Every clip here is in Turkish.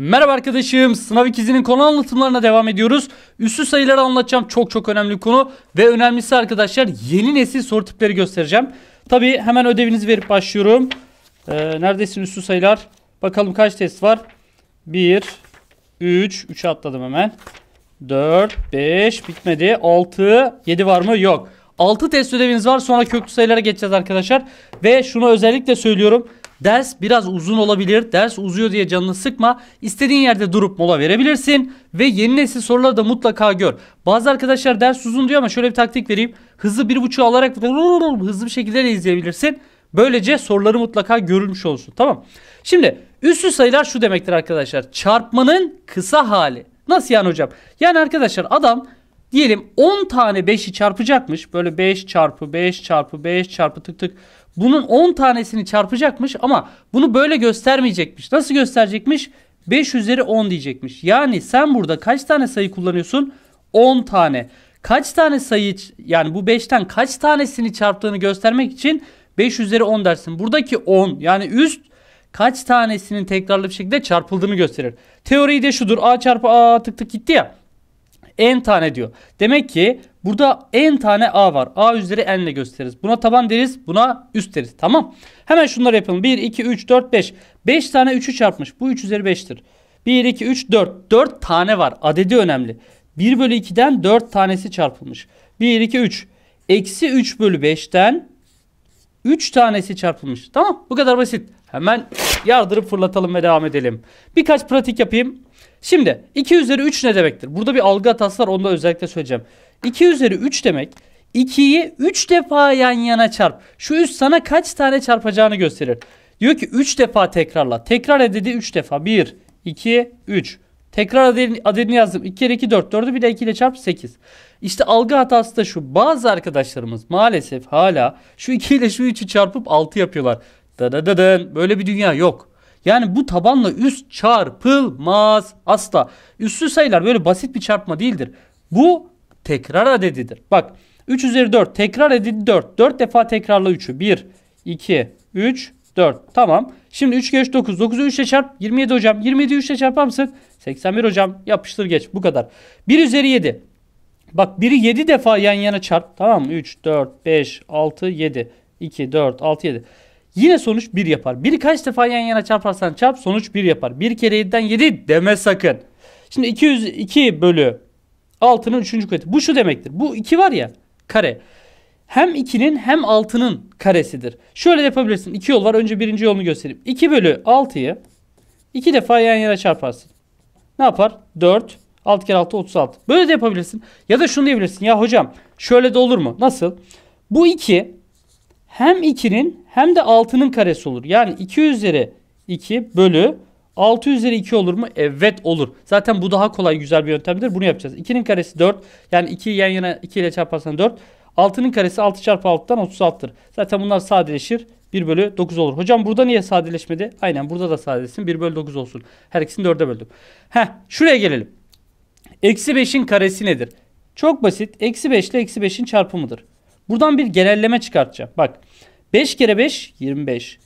Merhaba arkadaşım. Sınav ikizinin konu anlatımlarına devam ediyoruz. Üssü sayıları anlatacağım. Çok çok önemli konu. Ve önemlisi arkadaşlar yeni nesil soru tipleri göstereceğim. Tabi hemen ödevinizi verip başlıyorum. Ee, neredesin üssü sayılar? Bakalım kaç test var? 1, 3, 3'e atladım hemen. 4, 5 bitmedi. 6, 7 var mı? Yok. 6 test ödeviniz var. Sonra köklü sayılara geçeceğiz arkadaşlar. Ve şunu özellikle söylüyorum. Ders biraz uzun olabilir. Ders uzuyor diye canını sıkma. İstediğin yerde durup mola verebilirsin. Ve yeni nesil soruları da mutlaka gör. Bazı arkadaşlar ders uzun diyor ama şöyle bir taktik vereyim. Hızlı bir buçuğu alarak hızlı bir şekilde de izleyebilirsin. Böylece soruları mutlaka görülmüş olsun. Tamam. Şimdi üslü sayılar şu demektir arkadaşlar. Çarpmanın kısa hali. Nasıl yani hocam? Yani arkadaşlar adam diyelim 10 tane 5'i çarpacakmış. Böyle 5 çarpı 5 çarpı 5 çarpı tık tık bunun 10 tanesini çarpacakmış ama bunu böyle göstermeyecekmiş. Nasıl gösterecekmiş? 5 üzeri 10 diyecekmiş. Yani sen burada kaç tane sayı kullanıyorsun? 10 tane. Kaç tane sayı yani bu 5'ten kaç tanesini çarptığını göstermek için 5 üzeri 10 dersin. Buradaki 10 yani üst kaç tanesinin tekrarlı bir şekilde çarpıldığını gösterir. Teoriyi de şudur. A çarpı A tık tık gitti ya. N tane diyor. Demek ki Burada en tane a var. a üzeri n ile gösteririz. Buna taban deriz. Buna üst deriz. Tamam. Hemen şunları yapalım. 1, 2, 3, 4, 5. 5 tane 3'ü çarpmış. Bu 3 üzeri 5'tir. 1, 2, 3, 4. 4 tane var. Adedi önemli. 1 bölü 2'den 4 tanesi çarpılmış. 1, 2, 3. Eksi 3 bölü 5'ten 3 tanesi çarpılmış. Tamam. Bu kadar basit. Hemen yardırıp fırlatalım ve devam edelim. Birkaç pratik yapayım. Şimdi 2 üzeri 3 ne demektir? Burada bir algı hatası var. Onu da özellikle söyleyeceğim. 2 üzeri 3 demek 2'yi 3 defa yan yana çarp. Şu üst sana kaç tane çarpacağını gösterir. Diyor ki 3 defa tekrarla. Tekrar adedi 3 defa. 1, 2, 3. Tekrar adedini, adedini yazdım. 2 kere 2 4. 4'ü bir de 2 ile çarp 8. İşte algı hatası da şu. Bazı arkadaşlarımız maalesef hala şu 2 ile şu 3'ü çarpıp 6 yapıyorlar. Da da da da. Böyle bir dünya yok. Yani bu tabanla üst çarpılmaz asla. Üstü sayılar böyle basit bir çarpma değildir. Bu tekrar adedidir. Bak 3 üzeri 4 tekrar edildi 4. 4 defa tekrarla 3'ü. 1, 2, 3, 4. Tamam. Şimdi 3 geç 9. 9'u 3 ile çarp. 27 hocam. 27'yi 3 ile çarpar mısın? 81 hocam. Yapıştır geç. Bu kadar. 1 üzeri 7. Bak 1'i 7 defa yan yana çarp. Tamam mı? 3, 4, 5, 6, 7. 2, 4, 6, 7. Yine sonuç 1 yapar. Biri kaç defa yan yana çarparsan çarp sonuç 1 yapar. 1 kere 7'den 7 deme sakın. Şimdi 200, 2 bölü 6'nın 3. kuvveti. Bu şu demektir. Bu 2 var ya kare. Hem 2'nin hem 6'nın karesidir. Şöyle yapabilirsin. 2 yol var. Önce birinci yolunu göstereyim. 2 bölü 6'yı 2 defa yan yana çarparsın. Ne yapar? 4. 6 kere 6 36. Böyle de yapabilirsin. Ya da şunu diyebilirsin. Ya hocam şöyle de olur mu? Nasıl? Bu 2 hem 2'nin hem de 6'nın karesi olur. Yani 2 üzeri 2 bölü 6 üzeri 2 olur mu? Evet olur. Zaten bu daha kolay güzel bir yöntemdir. Bunu yapacağız. 2'nin karesi 4. Yani 2'yi yan yana 2 ile çarparsan 4. 6'nın karesi 6 çarpı 6'dan 36'dır. Zaten bunlar sadeleşir. 1 bölü 9 olur. Hocam burada niye sadeleşmedi? Aynen burada da sadeleşsin. 1 bölü 9 olsun. Her ikisini 4'e böldüm. Heh şuraya gelelim. Eksi 5'in karesi nedir? Çok basit. Eksi 5 ile eksi 5'in çarpımıdır. Buradan bir genelleme çıkartacağım. Bak 5 kere 5 25.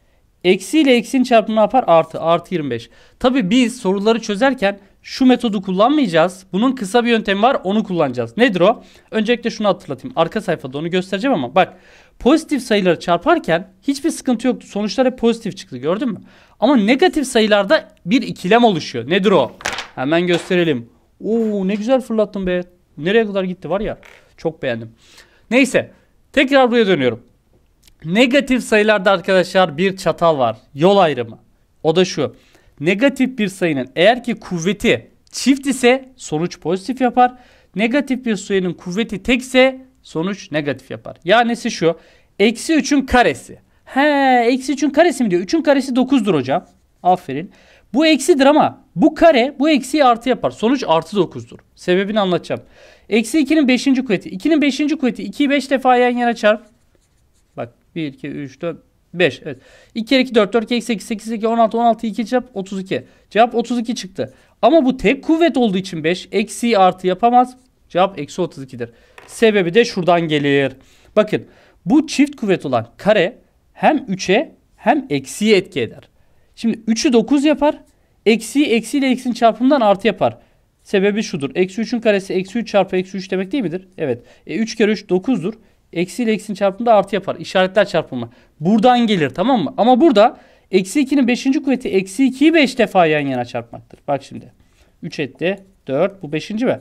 Eksi ile eksinin çarpımı ne yapar? Artı. Artı 25. Tabi biz soruları çözerken şu metodu kullanmayacağız. Bunun kısa bir yöntemi var onu kullanacağız. Nedir o? Öncelikle şunu hatırlatayım. Arka sayfada onu göstereceğim ama bak. Pozitif sayıları çarparken hiçbir sıkıntı yoktu. Sonuçlar hep pozitif çıktı gördün mü? Ama negatif sayılarda bir ikilem oluşuyor. Nedir o? Hemen gösterelim. Oo ne güzel fırlattın be. Nereye kadar gitti var ya. Çok beğendim. Neyse. Tekrar buraya dönüyorum. Negatif sayılarda arkadaşlar bir çatal var. Yol ayrımı. O da şu. Negatif bir sayının eğer ki kuvveti çift ise sonuç pozitif yapar. Negatif bir sayının kuvveti tek ise sonuç negatif yapar. Yani şu. Eksi 3'ün karesi. He eksi 3'ün karesi mi diyor? 3'ün karesi 9'dur hocam. Aferin. Bu eksidir ama bu kare bu eksiyi artı yapar. Sonuç artı 9'dur. Sebebini anlatacağım. Eksi 2'nin 5. kuvveti. 2'nin 5. kuvveti 2'yi 5 defa yan yana çarp. 1, 2, 3, 4, 5. Evet. 2 kere 2 4 4 kere 8 8 2 16 16 2 cevap 32. Cevap 32 çıktı. Ama bu tek kuvvet olduğu için 5 eksi artı yapamaz. Cevap eksi 32'dir. Sebebi de şuradan gelir. Bakın bu çift kuvvet olan kare hem 3'e hem eksiye etki eder. Şimdi 3'ü 9 yapar. Eksi eksi ile eksinin çarpımından artı yapar. Sebebi şudur. Eksi 3'ün karesi eksi 3 çarpı eksi 3 demek değil midir? Evet. E, 3 kere 3 9'dur. Eksi ile eksinin çarpımı da artı yapar. İşaretler çarpımı. Buradan gelir tamam mı? Ama burada eksi 2'nin 5. kuvveti eksi 2'yi 5 defa yan yana çarpmaktır. Bak şimdi. 3 etti. 4. Bu 5. mi?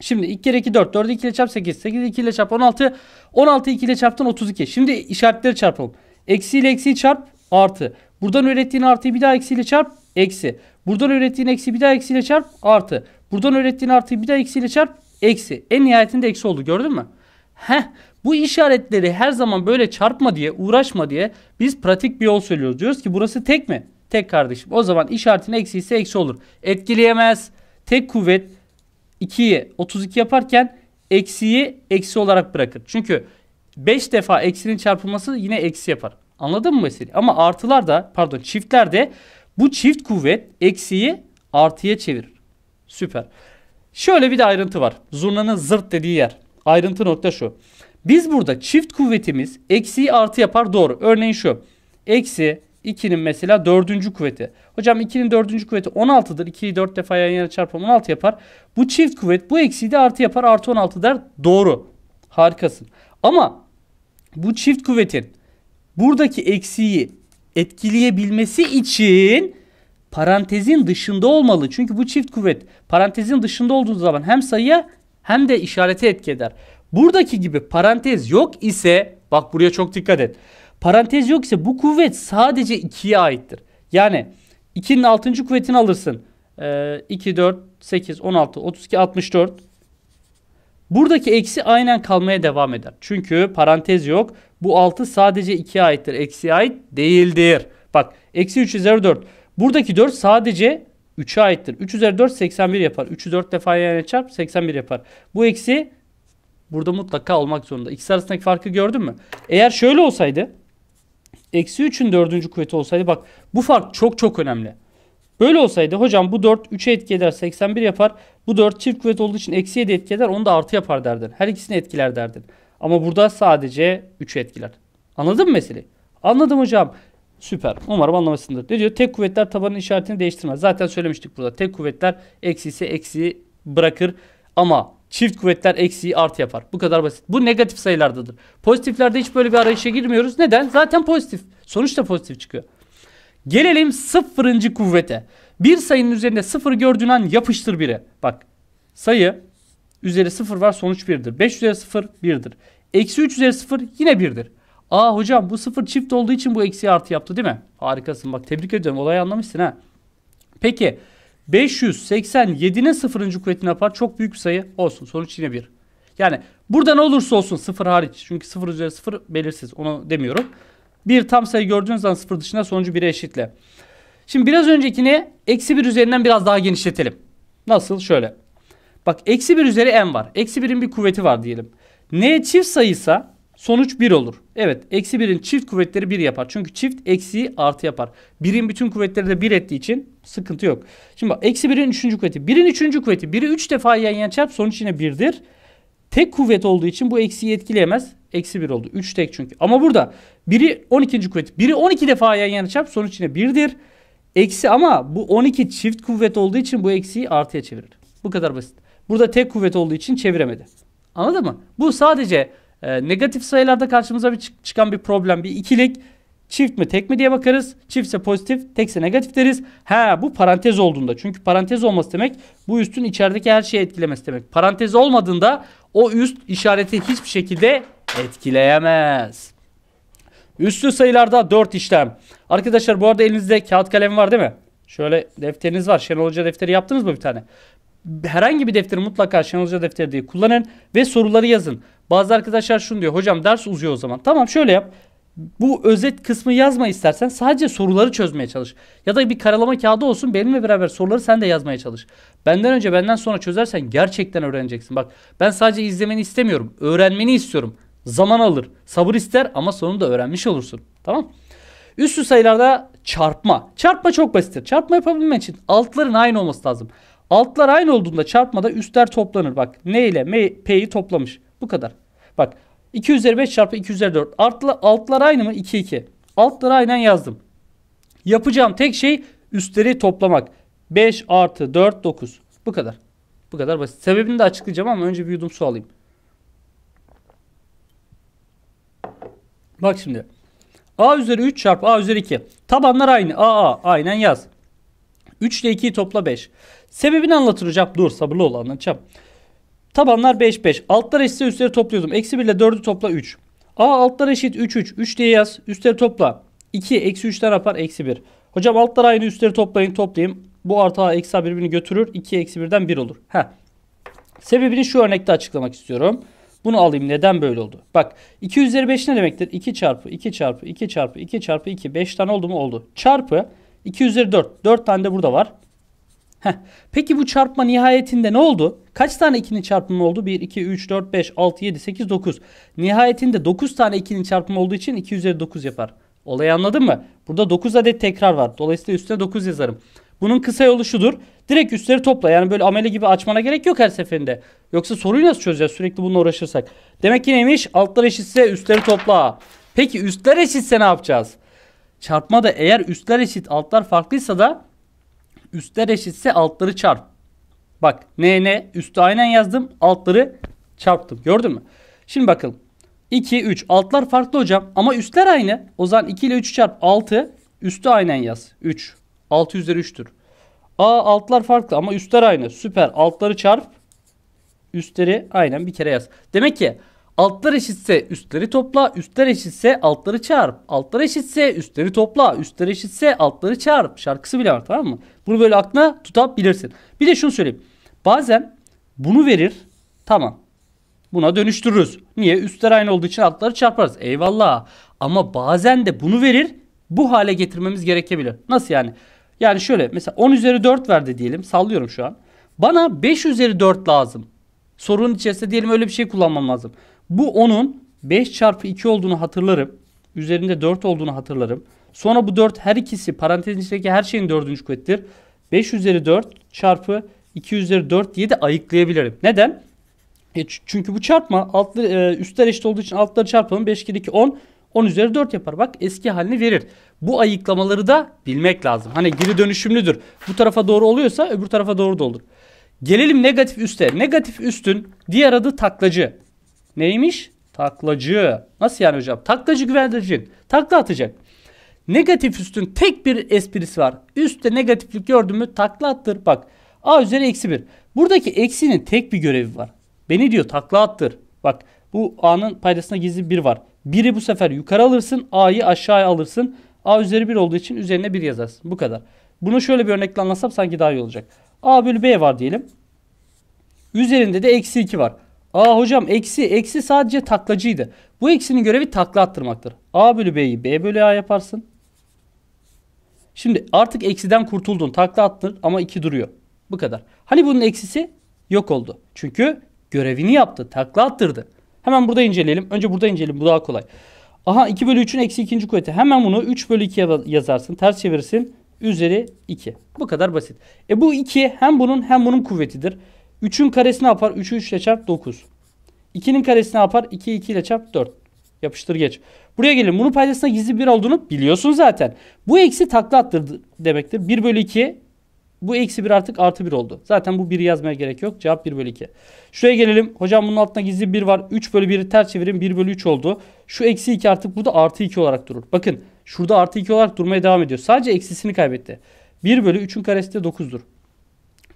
Şimdi 2 kere 2 4. 4'ü 2 ile çarp 8. 8 2 ile çarp 16. 16 2 ile çarptın 32. Şimdi işaretleri çarpalım. Eksi ile eksiyi çarp artı. Buradan öğrettiğin artıyı bir daha eksi ile çarp eksi. Buradan öğrettiğin eksi bir daha eksi ile çarp artı. Buradan öğrettiğin artıyı bir daha eksi ile çarp eksi. En nihayetinde eksi oldu gördün mü? Heh bu işaretleri her zaman böyle çarpma diye, uğraşma diye biz pratik bir yol söylüyoruz. Diyoruz ki burası tek mi? Tek kardeşim. O zaman işaretin eksi ise eksi olur. Etkileyemez. Tek kuvvet 2'yi 32 yaparken eksiyi eksi olarak bırakır. Çünkü 5 defa eksinin çarpılması yine eksi yapar. Anladın mı meseleyi? Ama artılar da pardon çiftler de bu çift kuvvet eksiyi artıya çevirir. Süper. Şöyle bir de ayrıntı var. Zurnanın zırt dediği yer. Ayrıntı nokta şu. Biz burada çift kuvvetimiz eksiyi artı yapar doğru. Örneğin şu. Eksi 2'nin mesela dördüncü kuvveti. Hocam 2'nin dördüncü kuvveti 16'dır. 2'yi 4 defa yan yana çarpalım 16 yapar. Bu çift kuvvet bu eksiyi de artı yapar. Artı 16 der. Doğru. Harikasın. Ama bu çift kuvvetin buradaki eksiği etkileyebilmesi için parantezin dışında olmalı. Çünkü bu çift kuvvet parantezin dışında olduğu zaman hem sayıya hem de işarete etki eder. Buradaki gibi parantez yok ise bak buraya çok dikkat et. Parantez yok ise bu kuvvet sadece 2'ye aittir. Yani 2'nin 6. kuvvetini alırsın. Ee, 2, 4, 8, 16, 32, 64. Buradaki eksi aynen kalmaya devam eder. Çünkü parantez yok. Bu 6 sadece 2'ye aittir. Eksiye ait değildir. Bak eksi 3 üzeri 4. Buradaki 4 sadece 3'e aittir. 3 üzeri 4 81 yapar. 3'ü 4 defa yani çarp 81 yapar. Bu eksi Burada mutlaka olmak zorunda. İkisi arasındaki farkı gördün mü? Eğer şöyle olsaydı. Eksi 3'ün dördüncü kuvveti olsaydı bak bu fark çok çok önemli. Böyle olsaydı hocam bu 4 3'e etki eder 81 yapar. Bu 4 çift kuvvet olduğu için eksiye 7 etki eder onu da artı yapar derdin. Her ikisini etkiler derdin. Ama burada sadece 3'ü etkiler. Anladın mı meseleyi? Anladım hocam. Süper. Umarım anlamışsındır. Ne diyor? Tek kuvvetler tabanın işaretini değiştirmez. Zaten söylemiştik burada. Tek kuvvetler eksi ise eksi bırakır. Ama Çift kuvvetler eksiği artı yapar. Bu kadar basit. Bu negatif sayılardadır. Pozitiflerde hiç böyle bir arayışa girmiyoruz. Neden? Zaten pozitif. Sonuçta pozitif çıkıyor. Gelelim sıfırıncı kuvvete. Bir sayının üzerinde sıfır gördüğün an yapıştır biri. Bak sayı üzeri sıfır var sonuç birdir. 5 üzeri sıfır birdir. Eksi 3 üzeri sıfır yine birdir. Aa hocam bu sıfır çift olduğu için bu eksi artı yaptı değil mi? Harikasın bak tebrik ediyorum olayı anlamışsın ha. Peki 587'nin sıfırıncı kuvvetini yapar. Çok büyük bir sayı olsun. Sonuç yine 1. Yani burada ne olursa olsun sıfır hariç. Çünkü sıfır üzeri sıfır belirsiz. Onu demiyorum. Bir tam sayı gördüğünüz zaman sıfır dışında sonucu 1'e eşitle. Şimdi biraz öncekini eksi 1 üzerinden biraz daha genişletelim. Nasıl? Şöyle. Bak eksi 1 üzeri n var. Eksi 1'in bir kuvveti var diyelim. n çift sayıysa Sonuç 1 olur. Evet eksi 1'in çift kuvvetleri 1 yapar. Çünkü çift eksiyi artı yapar. 1'in bütün kuvvetleri de 1 ettiği için sıkıntı yok. Şimdi bak eksi 1'in 3. kuvveti. 1'in 3. kuvveti. 1'i 3 defa yan yana çarp sonuç yine 1'dir. Tek kuvvet olduğu için bu eksiyi etkileyemez. Eksi 1 oldu. 3 tek çünkü. Ama burada 1'i 12. kuvveti. 1'i 12 defa yan yana çarp sonuç yine 1'dir. Eksi ama bu 12 çift kuvvet olduğu için bu eksiyi artıya çevirir. Bu kadar basit. Burada tek kuvvet olduğu için çeviremedi. Anladın mı? Bu sadece e, negatif sayılarda karşımıza bir çıkan bir problem. Bir ikilik çift mi tek mi diye bakarız. Çiftse pozitif, tekse negatif deriz. Ha bu parantez olduğunda. Çünkü parantez olması demek bu üstün içerideki her şeyi etkilemesi demek. Parantez olmadığında o üst işareti hiçbir şekilde etkileyemez. Üstlü sayılarda 4 işlem. Arkadaşlar bu arada elinizde kağıt kalem var değil mi? Şöyle defteriniz var. Şenol Hoca defteri yaptınız mı bir tane? Herhangi bir defteri mutlaka Şenol Hoca defteri diye kullanın ve soruları yazın. Bazı arkadaşlar şunu diyor. Hocam ders uzuyor o zaman. Tamam şöyle yap. Bu özet kısmı yazma istersen sadece soruları çözmeye çalış. Ya da bir karalama kağıdı olsun benimle beraber soruları sen de yazmaya çalış. Benden önce benden sonra çözersen gerçekten öğreneceksin. Bak ben sadece izlemeni istemiyorum. Öğrenmeni istiyorum. Zaman alır. Sabır ister ama sonunda öğrenmiş olursun. Tamam Üstü sayılarda çarpma. Çarpma çok basittir. Çarpma yapabilmen için altların aynı olması lazım. Altlar aynı olduğunda çarpmada üstler toplanır. Bak ne ile P'yi toplamış. Bu kadar. Bak 2 üzeri 5 çarpı 2 üzeri 4. Artla, altlar aynı mı? 2 2. Altları aynen yazdım. Yapacağım tek şey üstleri toplamak. 5 artı 4 9. Bu kadar. Bu kadar basit. Sebebini de açıklayacağım ama önce bir yudum su alayım. Bak şimdi. A üzeri 3 çarpı A üzeri 2. Tabanlar aynı. A A. Aynen yaz. 3 ile 2'yi topla 5. Sebebini anlatır hocam. Dur sabırlı ol anlatacağım. Tabanlar 5 5. Altlar eşitse üstleri topluyordum. Eksi 1 ile 4'ü topla 3. A altlar eşit 3 3. 3 diye yaz. Üstleri topla. 2 eksi 3'ten yapar eksi 1. Hocam altlar aynı üstleri toplayın toplayayım. Bu artı A eksi A birbirini götürür. 2 eksi 1'den 1 olur. Heh. Sebebini şu örnekte açıklamak istiyorum. Bunu alayım. Neden böyle oldu? Bak 2 üzeri 5 ne demektir? 2 çarpı 2 çarpı 2 çarpı 2 çarpı 2. 5 tane oldu mu? Oldu. Çarpı 2 üzeri 4. 4 tane de burada var. Heh. Peki bu çarpma nihayetinde ne oldu? Kaç tane 2'nin çarpımı oldu? 1, 2, 3, 4, 5, 6, 7, 8, 9. Nihayetinde 9 tane 2'nin çarpımı olduğu için 2 üzeri 9 yapar. Olayı anladın mı? Burada 9 adet tekrar var. Dolayısıyla üstüne 9 yazarım. Bunun kısa yolu şudur. Direkt üstleri topla. Yani böyle amele gibi açmana gerek yok her seferinde. Yoksa soruyu nasıl çözeceğiz sürekli bununla uğraşırsak? Demek ki neymiş? Altlar eşitse üstleri topla. Peki üstler eşitse ne yapacağız? Çarpma da eğer üstler eşit altlar farklıysa da Üstler eşitse altları çarp. Bak n n üstü aynen yazdım. Altları çarptım. Gördün mü? Şimdi bakalım. 2, 3. Altlar farklı hocam ama üstler aynı. O zaman 2 ile 3 çarp 6. Üstü aynen yaz. 3. 6 üzeri 3'tür. A altlar farklı ama üstler aynı. Süper. Altları çarp. Üstleri aynen bir kere yaz. Demek ki Altlar eşitse üstleri topla, üstler eşitse altları çarp. Altlar eşitse üstleri topla, üstler eşitse altları çarp. Şarkısı bile var tamam mı? Bunu böyle aklına tutabilirsin. Bir de şunu söyleyeyim. Bazen bunu verir tamam. Buna dönüştürürüz. Niye? Üstler aynı olduğu için altları çarparız. Eyvallah. Ama bazen de bunu verir bu hale getirmemiz gerekebilir. Nasıl yani? Yani şöyle mesela 10 üzeri 4 verdi diyelim. Sallıyorum şu an. Bana 5 üzeri 4 lazım. Sorunun içerisinde diyelim öyle bir şey kullanmam lazım. Bu onun 5 çarpı 2 olduğunu hatırlarım. Üzerinde 4 olduğunu hatırlarım. Sonra bu 4 her ikisi parantezin içindeki her şeyin 4. kuvvettir. 5 üzeri 4 çarpı 2 üzeri 4 diye de ayıklayabilirim. Neden? E çünkü bu çarpma altlı, e, üstler eşit olduğu için altları çarpalım. 5 kere 2 10. 10 üzeri 4 yapar. Bak eski halini verir. Bu ayıklamaları da bilmek lazım. Hani geri dönüşümlüdür. Bu tarafa doğru oluyorsa öbür tarafa doğru da olur. Gelelim negatif üste. Negatif üstün diğer adı taklacı. Neymiş? Taklacı. Nasıl yani hocam? Taklacı güvendirecek. Takla atacak. Negatif üstün tek bir esprisi var. Üstte negatiflik gördün mü takla attır. Bak A üzeri eksi 1. Buradaki eksinin tek bir görevi var. Beni diyor takla attır. Bak bu A'nın paydasına gizli bir var. 1'i bu sefer yukarı alırsın. A'yı aşağıya alırsın. A üzeri 1 olduğu için üzerine 1 yazarsın. Bu kadar. Bunu şöyle bir örnekle anlatsam sanki daha iyi olacak. A bölü B var diyelim. Üzerinde de eksi 2 var. Aa hocam eksi eksi sadece taklacıydı. Bu eksinin görevi takla attırmaktır. A bölü B'yi B bölü A yaparsın. Şimdi artık eksiden kurtuldun. Takla attın ama 2 duruyor. Bu kadar. Hani bunun eksisi yok oldu. Çünkü görevini yaptı. Takla attırdı. Hemen burada inceleyelim. Önce burada inceleyelim. Bu daha kolay. Aha 2 bölü 3'ün eksi 2. kuvveti. Hemen bunu 3 bölü 2'ye yazarsın. Ters çevirirsin. Üzeri 2. Bu kadar basit. E bu 2 hem bunun hem bunun kuvvetidir. 3'ün karesi ne yapar? 3'ü 3 ile çarp 9. 2'nin karesi ne yapar? 2'yi 2 ile çarp 4. Yapıştır geç. Buraya gelin. Bunun paydasında gizli 1 olduğunu biliyorsun zaten. Bu eksi takla attır demektir. 1 bölü 2 bu eksi 1 artık artı 1 oldu. Zaten bu 1'i yazmaya gerek yok. Cevap 1 bölü 2. Şuraya gelelim. Hocam bunun altında gizli 1 var. 3 bölü 1'i ters çevirin. 1 bölü 3 oldu. Şu eksi 2 artık burada artı 2 olarak durur. Bakın şurada artı 2 olarak durmaya devam ediyor. Sadece eksisini kaybetti. 1 bölü 3'ün karesi de 9'dur.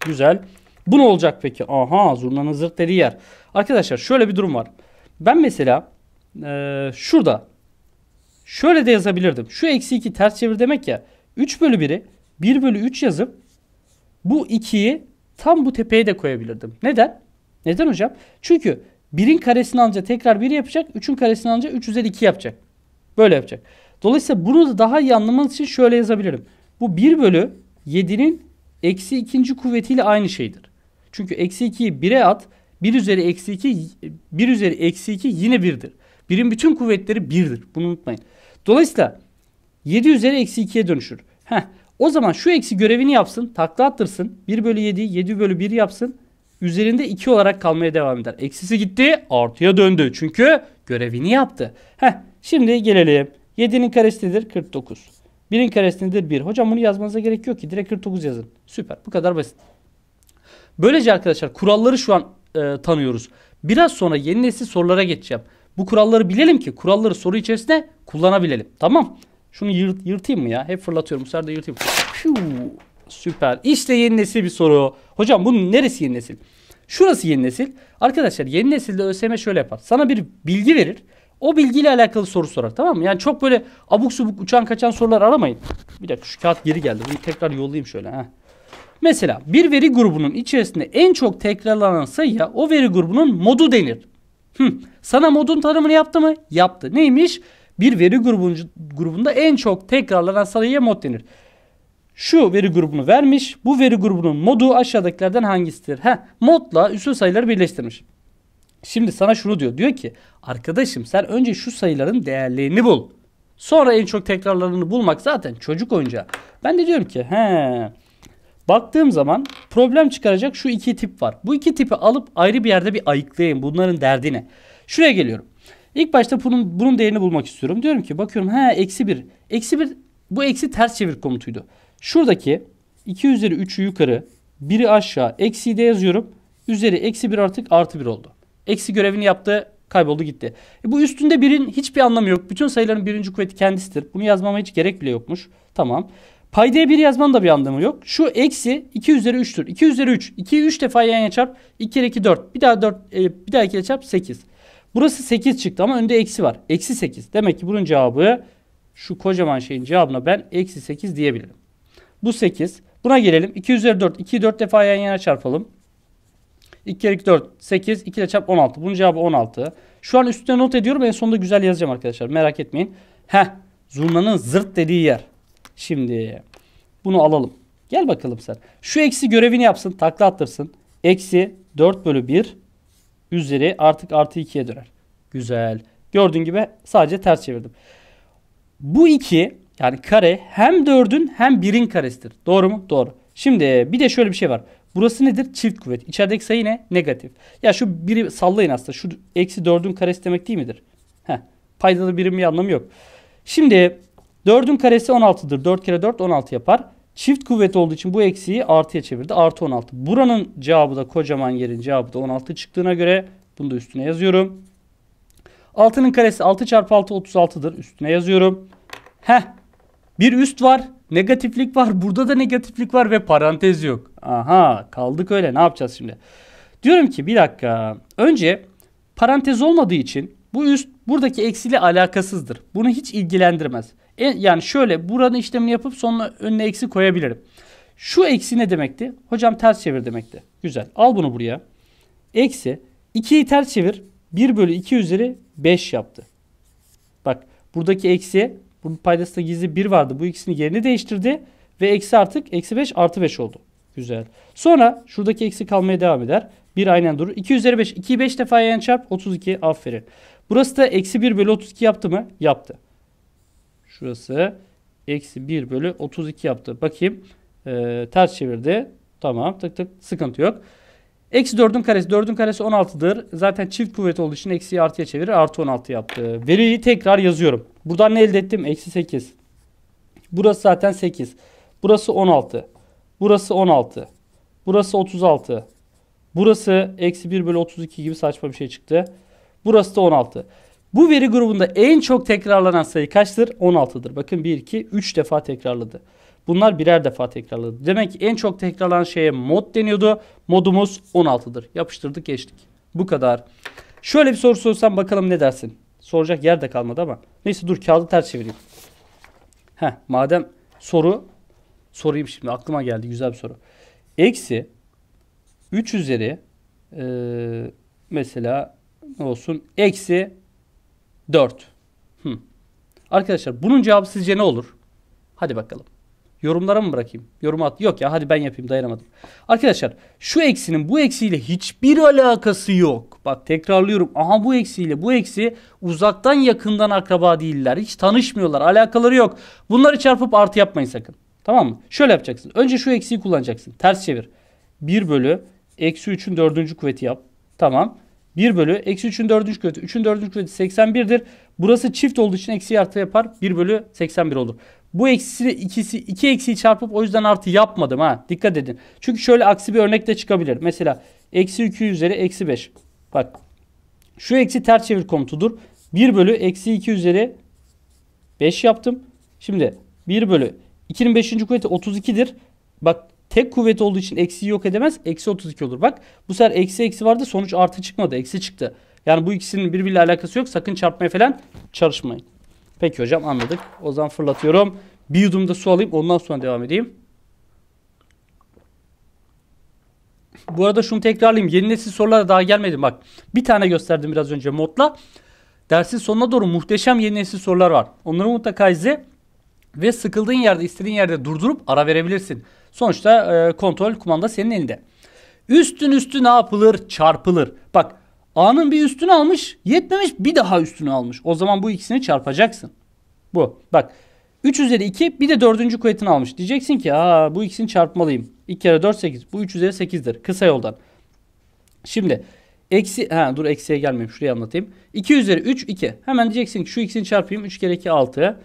Güzel. Bu ne olacak peki? Aha zurnanın zırt dediği yer. Arkadaşlar şöyle bir durum var. Ben mesela e, şurada şöyle de yazabilirdim. Şu eksi 2 ters çevir demek ya. 3 bölü 1'i 1 bölü 3 yazıp bu 2'yi tam bu tepeye de koyabilirdim. Neden? Neden hocam? Çünkü 1'in karesini alınca tekrar 1 yapacak. 3'ün karesini alınca 3 üzeri 2 yapacak. Böyle yapacak. Dolayısıyla bunu da daha iyi anlamanız için şöyle yazabilirim. Bu 1 bölü 7'nin eksi ikinci kuvvetiyle aynı şeydir. Çünkü eksi 2'yi 1'e at. 1 üzeri eksi 2, 1 üzeri eksi 2 yine 1'dir. 1'in bütün kuvvetleri 1'dir. Bunu unutmayın. Dolayısıyla 7 üzeri eksi 2'ye dönüşür. Heh, o zaman şu eksi görevini yapsın. Takla attırsın. 1 bölü 7, 7 bölü 1 yapsın. Üzerinde 2 olarak kalmaya devam eder. Eksisi gitti artıya döndü. Çünkü görevini yaptı. Heh, şimdi gelelim. 7'nin karesi nedir? 49. 1'in karesi nedir? 1. Hocam bunu yazmanıza gerek yok ki. Direkt 49 yazın. Süper. Bu kadar basit. Böylece arkadaşlar kuralları şu an e, tanıyoruz. Biraz sonra yeni nesil sorulara geçeceğim. Bu kuralları bilelim ki kuralları soru içerisinde kullanabilelim. Tamam. Şunu yırt, yırtayım mı ya? Hep fırlatıyorum. Bu sefer de yırtayım. Piu, süper. İşte yeni nesil bir soru. Hocam bunun neresi yeni nesil? Şurası yeni nesil. Arkadaşlar yeni nesilde ÖSYM şöyle yapar. Sana bir bilgi verir. O bilgiyle alakalı soru sorar tamam mı? Yani çok böyle abuk subuk uçan kaçan sorular aramayın. Bir dakika şu kağıt geri geldi. Bunu tekrar yollayayım şöyle. Heh. Mesela bir veri grubunun içerisinde en çok tekrarlanan sayıya o veri grubunun modu denir. Hı, sana modun tanımını yaptı mı? Yaptı. Neymiş? Bir veri grubun, grubunda en çok tekrarlanan sayıya mod denir. Şu veri grubunu vermiş. Bu veri grubunun modu aşağıdakilerden hangisidir? Heh, modla üslü sayıları birleştirmiş. Şimdi sana şunu diyor. Diyor ki arkadaşım sen önce şu sayıların değerlerini bul. Sonra en çok tekrarlarını bulmak zaten çocuk oyuncağı. Ben de diyorum ki he Baktığım zaman problem çıkaracak şu iki tip var. Bu iki tipi alıp ayrı bir yerde bir ayıklayayım. Bunların derdine. Şuraya geliyorum. İlk başta bunun, bunun değerini bulmak istiyorum. Diyorum ki bakıyorum ha eksi bir, Eksi bir, bu eksi ters çevir komutuydu. Şuradaki 2 üzeri 3'ü yukarı 1'i aşağı eksi de yazıyorum. Üzeri eksi 1 artık artı 1 oldu. Eksi görevini yaptı kayboldu gitti. E bu üstünde birin hiçbir anlamı yok. Bütün sayıların birinci kuvveti kendisidir. Bunu yazmama hiç gerek bile yokmuş. Tamam. Paydaya 1 yazmanın da bir anlamı yok. Şu eksi 2 üzeri 3'tür. 2 üzeri 3. 2'yi 3 defa yan yana çarp. 2 kere 2 4. Bir daha 4 e, bir daha 2 çarp 8. Burası 8 çıktı ama önde eksi var. Eksi 8. Demek ki bunun cevabı şu kocaman şeyin cevabına ben eksi 8 diyebilirim. Bu 8. Buna gelelim. 2 üzeri 4. 2'yi 4 defa yan yana çarpalım. 2 kere 2 4. 8. 2 ile çarp 16. Bunun cevabı 16. Şu an üstüne not ediyorum. En sonunda güzel yazacağım arkadaşlar. Merak etmeyin. Heh. Zurnanın zırt dediği yer. Şimdi bunu alalım. Gel bakalım sen. Şu eksi görevini yapsın. Takla attırsın. Eksi 4 bölü 1 üzeri artık artı 2'ye döner. Güzel. Gördüğün gibi sadece ters çevirdim. Bu 2 yani kare hem 4'ün hem 1'in karesidir. Doğru mu? Doğru. Şimdi bir de şöyle bir şey var. Burası nedir? Çift kuvvet. İçerideki sayı ne? Negatif. Ya şu biri sallayın aslında. Şu eksi 4'ün karesi demek değil midir? Heh. Paydalı birim bir anlamı yok. Şimdi 4'ün karesi 16'dır. 4 kere 4 16 yapar. Çift kuvvet olduğu için bu eksiği artıya çevirdi. Artı 16. Buranın cevabı da kocaman yerin cevabı da 16 çıktığına göre bunu da üstüne yazıyorum. 6'nın karesi 6 çarpı 6 36'dır. Üstüne yazıyorum. Heh. Bir üst var. Negatiflik var. Burada da negatiflik var ve parantez yok. Aha kaldık öyle. Ne yapacağız şimdi? Diyorum ki bir dakika. Önce parantez olmadığı için bu üst buradaki eksiyle alakasızdır. Bunu hiç ilgilendirmez. E, yani şöyle buranın işlemini yapıp sonra önüne eksi koyabilirim. Şu eksi ne demekti? Hocam ters çevir demekti. Güzel. Al bunu buraya. Eksi 2'yi ters çevir. 1 bölü 2 üzeri 5 yaptı. Bak buradaki eksi bunun paydasında gizli 1 vardı. Bu ikisini yerini değiştirdi. Ve eksi artık eksi 5 artı 5 oldu. Güzel. Sonra şuradaki eksi kalmaya devam eder. 1 aynen durur. 2 üzeri 5. 2'yi 5 defa yan çarp. 32. Aferin. Burası da eksi 1 bölü 32 yaptı mı? Yaptı. Şurası eksi 1 bölü 32 yaptı. Bakayım. E, ters çevirdi. Tamam tık tık sıkıntı yok. Eksi 4'ün karesi. 4'ün karesi 16'dır. Zaten çift kuvvet olduğu için eksi artıya çevirir. Artı 16 yaptı. Veriyi tekrar yazıyorum. Buradan ne elde ettim? Eksi 8. Burası zaten 8. Burası 16. Burası 16. Burası 36. Burası eksi 1 bölü 32 gibi saçma bir şey çıktı. Burası da 16. Bu veri grubunda en çok tekrarlanan sayı kaçtır? 16'dır. Bakın 1, 2, 3 defa tekrarladı. Bunlar birer defa tekrarladı. Demek ki en çok tekrarlanan şeye mod deniyordu. Modumuz 16'dır. Yapıştırdık geçtik. Bu kadar. Şöyle bir soru sorsam bakalım ne dersin? Soracak yer de kalmadı ama. Neyse dur kağıdı ters çevireyim. Heh madem soru sorayım şimdi aklıma geldi güzel bir soru. Eksi 3 üzeri e, mesela ne olsun? Eksi 4. Hmm. Arkadaşlar bunun cevabı sizce ne olur? Hadi bakalım. Yorumlara mı bırakayım? Yorum at. Yok ya hadi ben yapayım dayanamadım. Arkadaşlar şu eksinin bu eksiyle hiçbir alakası yok. Bak tekrarlıyorum. Aha bu eksiyle bu eksi uzaktan yakından akraba değiller. Hiç tanışmıyorlar. Alakaları yok. Bunları çarpıp artı yapmayın sakın. Tamam mı? Şöyle yapacaksın. Önce şu eksiyi kullanacaksın. Ters çevir. 1 bölü eksi 3'ün dördüncü kuvveti yap. Tamam. 1 bölü eksi 3'ün 4. kuvveti. 3'ün 4. kuvveti 81'dir. Burası çift olduğu için eksi artı yapar. 1 bölü 81 olur. Bu eksisi ikisi iki eksiyi çarpıp o yüzden artı yapmadım ha. Dikkat edin. Çünkü şöyle aksi bir örnek de çıkabilir. Mesela eksi 2 üzeri eksi 5. Bak şu eksi ters çevir komutudur. 1 bölü eksi 2 üzeri 5 yaptım. Şimdi 1 bölü 2'nin 5. kuvveti 32'dir. Bak Tek kuvvet olduğu için eksiyi yok edemez. Eksi 32 olur. Bak bu sefer eksi eksi vardı sonuç artı çıkmadı. Eksi çıktı. Yani bu ikisinin birbiriyle alakası yok. Sakın çarpmaya falan çalışmayın. Peki hocam anladık. O zaman fırlatıyorum. Bir yudum da su alayım. Ondan sonra devam edeyim. Bu arada şunu tekrarlayayım. Yeni nesil sorulara daha gelmedi. Bak bir tane gösterdim biraz önce modla. Dersin sonuna doğru muhteşem yeni nesil sorular var. Onları mutlaka izle. Ve sıkıldığın yerde istediğin yerde durdurup ara verebilirsin. Sonuçta e, kontrol kumanda senin elinde. Üstün üstü ne yapılır? Çarpılır. Bak A'nın bir üstünü almış yetmemiş bir daha üstünü almış. O zaman bu ikisini çarpacaksın. Bu bak 3 üzeri 2 bir de dördüncü kuvvetini almış. Diyeceksin ki Aa, bu ikisini çarpmalıyım. 2 kere 4 8 bu 3 üzeri 8'dir kısa yoldan. Şimdi eksi ha, dur eksiye gelmeyeyim şuraya anlatayım. 2 üzeri 3 2 hemen diyeceksin ki şu ikisini çarpayım 3 kere 2 6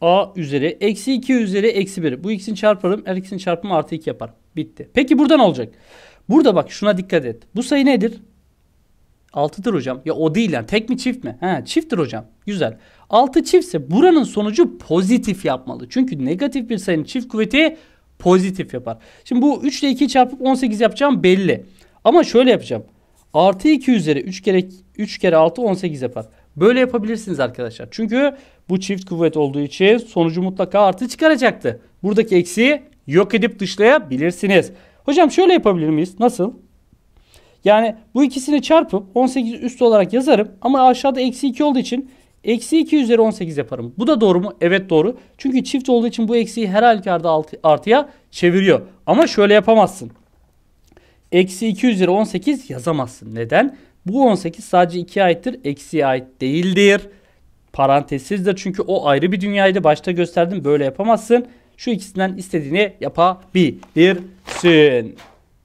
a üzeri eksi 2 üzeri eksi 1. Bu ikisini çarparım. Her ikisini çarpımı artı 2 yapar. Bitti. Peki burada ne olacak? Burada bak şuna dikkat et. Bu sayı nedir? 6'dır hocam. Ya o değil yani. Tek mi çift mi? He, çifttir hocam. Güzel. 6 çiftse buranın sonucu pozitif yapmalı. Çünkü negatif bir sayının çift kuvveti pozitif yapar. Şimdi bu 3 ile 2 çarpıp 18 yapacağım belli. Ama şöyle yapacağım. Artı 2 üzeri 3 kere 3 kere 6 18 yapar. Böyle yapabilirsiniz arkadaşlar. Çünkü bu çift kuvvet olduğu için sonucu mutlaka artı çıkaracaktı. Buradaki eksiği yok edip dışlayabilirsiniz. Hocam şöyle yapabilir miyiz? Nasıl? Yani bu ikisini çarpıp 18 üst olarak yazarım. Ama aşağıda eksi 2 olduğu için eksi 2 üzeri 18 yaparım. Bu da doğru mu? Evet doğru. Çünkü çift olduğu için bu eksiği her halükarda artıya çeviriyor. Ama şöyle yapamazsın. Eksi 2 üzeri 18 yazamazsın. Neden? Bu 18 sadece 2'ye aittir. Eksiye ait değildir. Parantezsizdir çünkü o ayrı bir dünyaydı. Başta gösterdim böyle yapamazsın. Şu ikisinden istediğini yapabilirsin.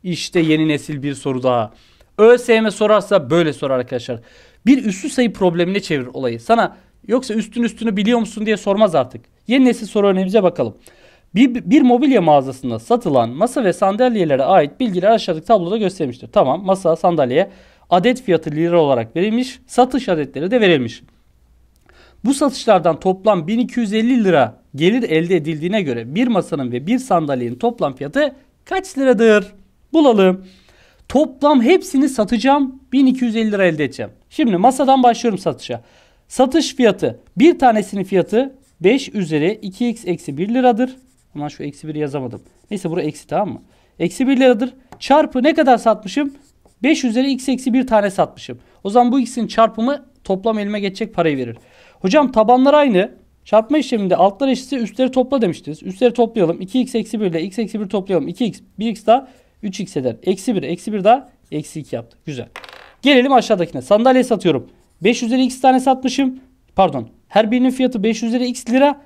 İşte yeni nesil bir soru daha. ÖSYM sorarsa böyle sorar arkadaşlar. Bir üstü sayı problemine çevir olayı. Sana yoksa üstün üstünü biliyor musun diye sormaz artık. Yeni nesil soru örneğimize bakalım. Bir, bir mobilya mağazasında satılan masa ve sandalyelere ait bilgileri aşağıdaki tabloda göstermiştir. Tamam masa, sandalye, Adet fiyatı lira olarak verilmiş. Satış adetleri de verilmiş. Bu satışlardan toplam 1250 lira gelir elde edildiğine göre bir masanın ve bir sandalyenin toplam fiyatı kaç liradır? Bulalım. Toplam hepsini satacağım 1250 lira elde edeceğim. Şimdi masadan başlıyorum satışa. Satış fiyatı bir tanesinin fiyatı 5 üzeri 2x eksi 1 liradır. Ama şu eksi 1'i yazamadım. Neyse bura eksi tamam mı? Eksi 1 liradır. Çarpı ne kadar satmışım? 5 üzeri x eksi 1 tane satmışım. O zaman bu x'in çarpımı toplam elime geçecek parayı verir. Hocam tabanlar aynı. Çarpma işleminde altlar eşitse üstleri topla demiştiniz. Üstleri toplayalım. 2x eksi 1 ile x eksi 1 toplayalım. 2x 1x daha 3x eder. Eksi 1 eksi 1 daha eksi 2 yaptık. Güzel. Gelelim aşağıdakine. Sandalye satıyorum. 5 üzeri x tane satmışım. Pardon. Her birinin fiyatı 5 üzeri x lira.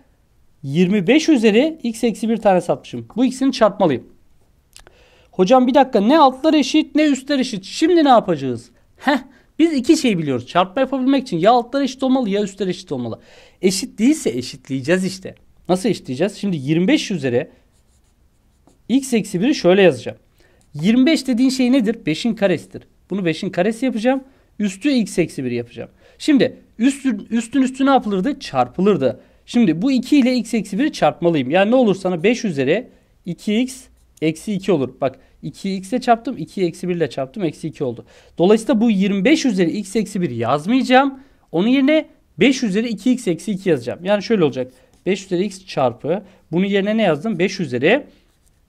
25 üzeri x eksi 1 tane satmışım. Bu ikisini çarpmalıyım. Hocam bir dakika ne altlar eşit ne üstler eşit. Şimdi ne yapacağız? Heh biz iki şey biliyoruz. Çarpma yapabilmek için ya altlar eşit olmalı ya üstler eşit olmalı. Eşit değilse eşitleyeceğiz işte. Nasıl eşitleyeceğiz? Şimdi 25 üzeri x eksi 1'i şöyle yazacağım. 25 dediğin şey nedir? 5'in karesidir. Bunu 5'in karesi yapacağım. Üstü x eksi 1 yapacağım. Şimdi üstün, üstün üstü ne yapılırdı? Çarpılırdı. Şimdi bu 2 ile x eksi 1'i çarpmalıyım. Yani ne olur sana 5 üzeri 2x Eksi 2 olur. Bak 2'yi x ile çarptım. 2'yi eksi 1 ile çarptım. Eksi 2 oldu. Dolayısıyla bu 25 üzeri x eksi 1 yazmayacağım. Onun yerine 5 üzeri 2x eksi 2 yazacağım. Yani şöyle olacak. 5 üzeri x çarpı. Bunun yerine ne yazdım? 5 üzeri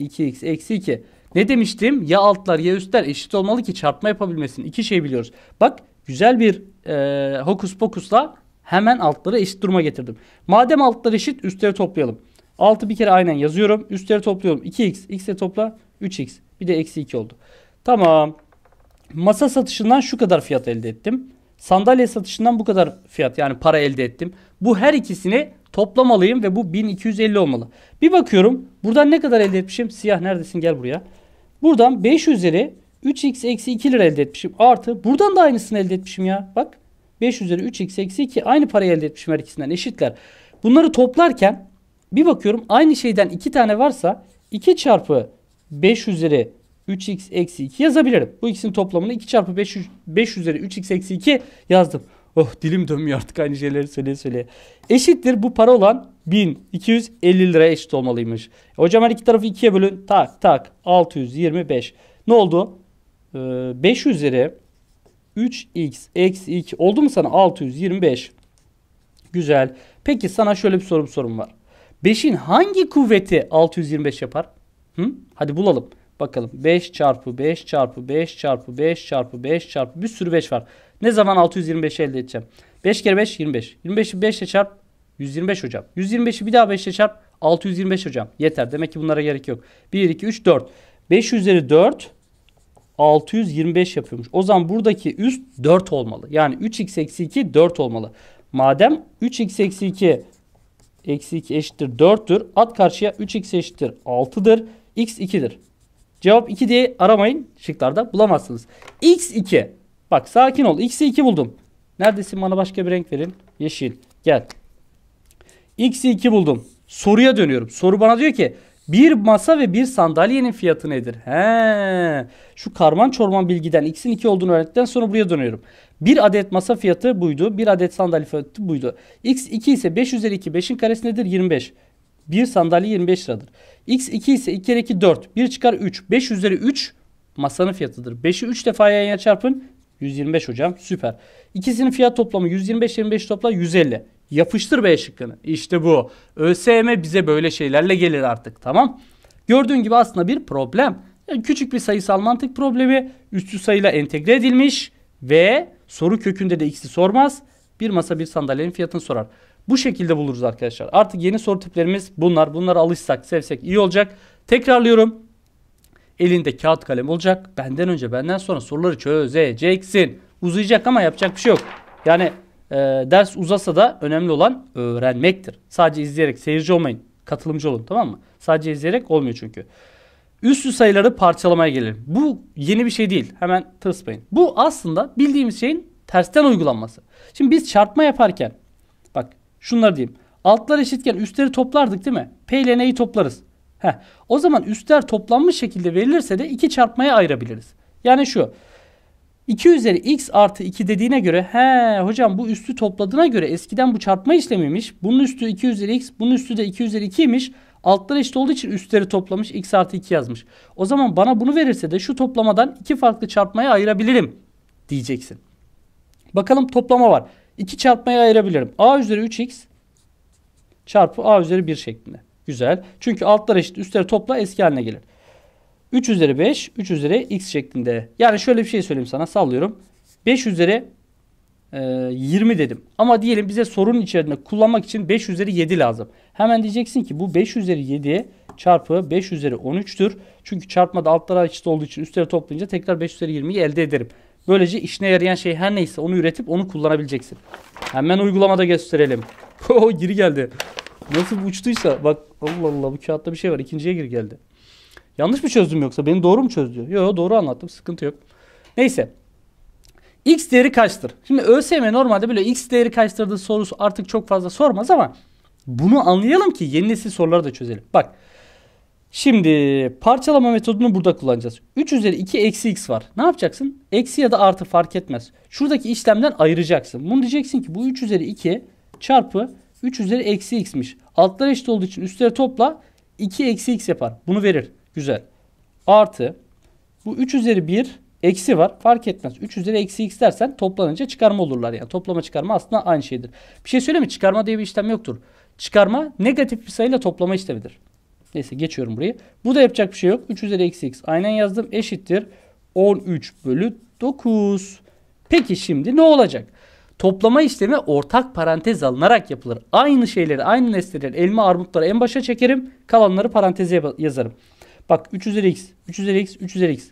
2x eksi 2. Ne demiştim? Ya altlar ya üstler eşit olmalı ki çarpma yapabilmesin. İki şey biliyoruz. Bak güzel bir e, hokus pokusla hemen altları eşit duruma getirdim. Madem altlar eşit üstleri toplayalım. 6 bir kere aynen yazıyorum. Üstleri topluyorum. 2x. X'e topla 3x. Bir de eksi 2 oldu. Tamam. Masa satışından şu kadar fiyat elde ettim. Sandalye satışından bu kadar fiyat yani para elde ettim. Bu her ikisini toplamalıyım ve bu 1250 olmalı. Bir bakıyorum buradan ne kadar elde etmişim? Siyah neredesin gel buraya. Buradan 5 üzeri 3x eksi 2 lira elde etmişim. Artı buradan da aynısını elde etmişim ya. Bak 5 üzeri 3x eksi 2 aynı parayı elde etmişim her ikisinden eşitler. Bunları toplarken bir bakıyorum aynı şeyden iki tane varsa 2 çarpı 5 üzeri 3x eksi 2 yazabilirim. Bu ikisinin toplamını 2 çarpı 5, 5 üzeri 3x eksi 2 yazdım. Oh dilim dönmüyor artık aynı şeyleri söyleye söyleye. Eşittir bu para olan 1250 lira eşit olmalıymış. E, hocam her iki tarafı ikiye bölün. Tak tak 625. Ne oldu? Ee, 5 üzeri 3x eksi 2 oldu mu sana 625. Güzel. Peki sana şöyle bir sorum sorum var. 5'in hangi kuvveti 625 yapar? Hı? Hadi bulalım. Bakalım 5 çarpı 5 çarpı 5 çarpı 5 çarpı 5 çarpı bir sürü 5 var. Ne zaman 625 elde edeceğim? 5 kere 5 25. 25'i 5 ile çarp 125 hocam. 125'i bir daha 5 ile çarp 625 hocam. Yeter. Demek ki bunlara gerek yok. 1, 2, 3, 4. 5 üzeri 4 625 yapıyormuş. O zaman buradaki üst 4 olmalı. Yani 3x eksi 2 4 olmalı. Madem 3x eksi 2 eksi 2 eşittir 4'tür. At karşıya 3x eşittir 6'dır. x 2'dir. Cevap 2 diye aramayın. Şıklarda bulamazsınız. x 2. Bak sakin ol. x'i 2 buldum. Neredesin bana başka bir renk verin. Yeşil. Gel. X 2 buldum. Soruya dönüyorum. Soru bana diyor ki bir masa ve bir sandalyenin fiyatı nedir? He. Şu karman çorman bilgiden x'in 2 olduğunu öğrendikten sonra buraya dönüyorum. Bir adet masa fiyatı buydu. Bir adet sandalye fiyatı buydu. X2 ise 5 üzeri 2. 5'in karesi nedir? 25. Bir sandalye 25 liradır. X2 ise 2 kere 2 4. 1 çıkar 3. 5 üzeri 3 masanın fiyatıdır. 5'i 3 defa yan yana çarpın. 125 hocam süper. İkisinin fiyat toplamı 125 25 topla 150. Yapıştır B şıkkını. İşte bu. ÖSYM bize böyle şeylerle gelir artık tamam. Gördüğün gibi aslında bir problem. Yani küçük bir sayısal mantık problemi üstü sayıyla entegre edilmiş ve Soru kökünde de x'i sormaz. Bir masa bir sandalyenin fiyatını sorar. Bu şekilde buluruz arkadaşlar. Artık yeni soru tiplerimiz bunlar. Bunlara alışsak, sevsek iyi olacak. Tekrarlıyorum. Elinde kağıt kalem olacak. Benden önce, benden sonra soruları çözeceksin. Uzayacak ama yapacak bir şey yok. Yani e, ders uzasa da önemli olan öğrenmektir. Sadece izleyerek seyirci olmayın. Katılımcı olun tamam mı? Sadece izleyerek olmuyor çünkü. Üstlü sayıları parçalamaya gelelim. Bu yeni bir şey değil. Hemen tırsmayın. Bu aslında bildiğimiz şeyin tersten uygulanması. Şimdi biz çarpma yaparken bak şunları diyeyim. Altlar eşitken üstleri toplardık değil mi? P ile N'yi toplarız. Heh. O zaman üstler toplanmış şekilde verilirse de iki çarpmaya ayırabiliriz. Yani şu. 2 üzeri x artı 2 dediğine göre he hocam bu üstü topladığına göre eskiden bu çarpma işlemiymiş. Bunun üstü 2 üzeri x bunun üstü de 2 üzeri 2'ymiş. Altları eşit olduğu için üstleri toplamış. X artı 2 yazmış. O zaman bana bunu verirse de şu toplamadan iki farklı çarpmaya ayırabilirim diyeceksin. Bakalım toplama var. İki çarpmaya ayırabilirim. A üzeri 3x çarpı A üzeri 1 şeklinde. Güzel. Çünkü altlar eşit üstleri topla eski haline gelir. 3 üzeri 5, 3 üzeri x şeklinde. Yani şöyle bir şey söyleyeyim sana sallıyorum. 5 üzeri 20 ee, dedim. Ama diyelim bize sorunun içerisinde kullanmak için 5 üzeri 7 lazım. Hemen diyeceksin ki bu 5 üzeri 7 çarpı 5 üzeri 13'tür. Çünkü çarpma da altlara eşit olduğu için üstleri toplayınca tekrar 5 üzeri 20'yi elde ederim. Böylece işine yarayan şey her neyse onu üretip onu kullanabileceksin. Hemen uygulamada gösterelim. Oo geri geldi. Nasıl uçtuysa bak Allah Allah bu kağıtta bir şey var. İkinciye geri geldi. Yanlış mı çözdüm yoksa? Beni doğru mu çözdü? Yok doğru anlattım. Sıkıntı yok. Neyse. X değeri kaçtır? Şimdi ÖSYM normalde böyle X değeri kaçtırdığı sorusu artık çok fazla sormaz ama bunu anlayalım ki yeni nesil soruları da çözelim. Bak şimdi parçalama metodunu burada kullanacağız. 3 üzeri 2 eksi x var. Ne yapacaksın? Eksi ya da artı fark etmez. Şuradaki işlemden ayıracaksın. Bunu diyeceksin ki bu 3 üzeri 2 çarpı 3 üzeri eksi x'miş. Altlar eşit olduğu için üstleri topla 2 eksi x yapar. Bunu verir. Güzel. Artı bu 3 üzeri 1 eksi var. Fark etmez. 3 üzeri eksi x dersen toplanınca çıkarma olurlar. Yani toplama çıkarma aslında aynı şeydir. Bir şey söyleyeyim mi? Çıkarma diye bir işlem yoktur. Çıkarma negatif bir sayıyla toplama işlemidir. Neyse geçiyorum burayı. Bu da yapacak bir şey yok. 3 üzeri eksi x. Aynen yazdım. Eşittir. 13 bölü 9. Peki şimdi ne olacak? Toplama işlemi ortak parantez alınarak yapılır. Aynı şeyleri, aynı nesneleri, elma armutları en başa çekerim. Kalanları paranteze yazarım. Bak 3 üzeri x, 3 üzeri x, 3 üzeri x.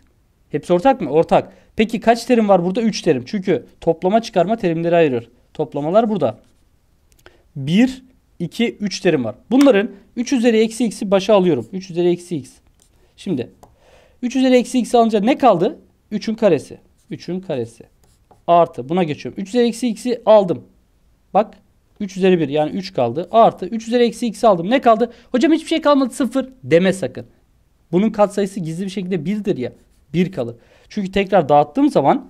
Hepsi ortak mı? Ortak. Peki kaç terim var burada? 3 terim. Çünkü toplama çıkarma terimleri ayırır. Toplamalar burada. 1, 2, 3 terim var. Bunların 3 üzeri eksi x'i başa alıyorum. 3 üzeri eksi x. Şimdi 3 üzeri eksi x alınca ne kaldı? 3'ün karesi. 3'ün karesi. Artı buna geçiyorum. 3 üzeri eksi x'i aldım. Bak 3 üzeri 1 yani 3 kaldı. Artı 3 üzeri eksi x aldım. Ne kaldı? Hocam hiçbir şey kalmadı 0 deme sakın. Bunun katsayısı gizli bir şekilde 1'dir ya. 1 kalır Çünkü tekrar dağıttığım zaman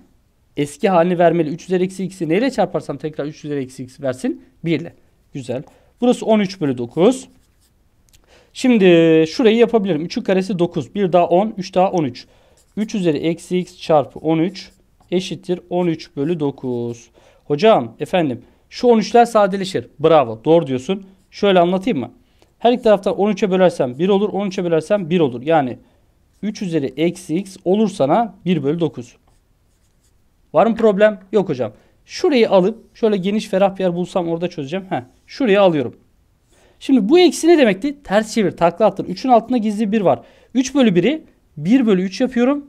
eski halini vermeli. 3 üzeri eksi x'i neyle çarparsam tekrar 3 üzeri eksi x versin? 1 ile. Güzel. Burası 13 bölü 9. Şimdi şurayı yapabilirim. 3'ün karesi 9. 1 daha 10. 3 daha 13. 3 üzeri eksi x çarpı 13 eşittir 13 bölü 9. Hocam efendim şu 13'ler sadeleşir. Bravo doğru diyorsun. Şöyle anlatayım mı? Her iki taraftan 13'e bölersem 1 olur. 13'e bölersem 1 olur. Yani 3 üzeri eksi x olur sana 1 bölü 9. Var mı problem? Yok hocam. Şurayı alıp şöyle geniş ferah bir yer bulsam orada çözeceğim. Heh, şurayı alıyorum. Şimdi bu eksi ne demekti? Ters çevir takla attır. 3'ün altında gizli 1 var. 3 bölü 1'i 1 bölü 3 yapıyorum.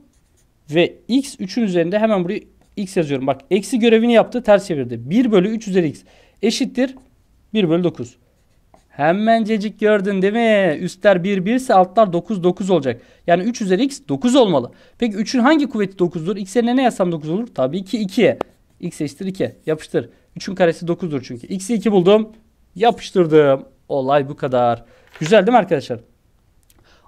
Ve x 3'ün üzerinde hemen buraya x yazıyorum. Bak eksi görevini yaptı ters çevirdi. 1 bölü 3 üzeri x eşittir 1 bölü 9. Hemencecik gördün değil mi? Üstler 1 1 ise altlar 9 9 olacak. Yani 3 üzeri x 9 olmalı. Peki 3'ün hangi kuvveti 9'dur? X yerine ne yazsam 9 olur? Tabii ki 2. X eşittir 2. Yapıştır. 3'ün karesi 9'dur çünkü. X'i 2 buldum. Yapıştırdım. Olay bu kadar. Güzel değil mi arkadaşlar?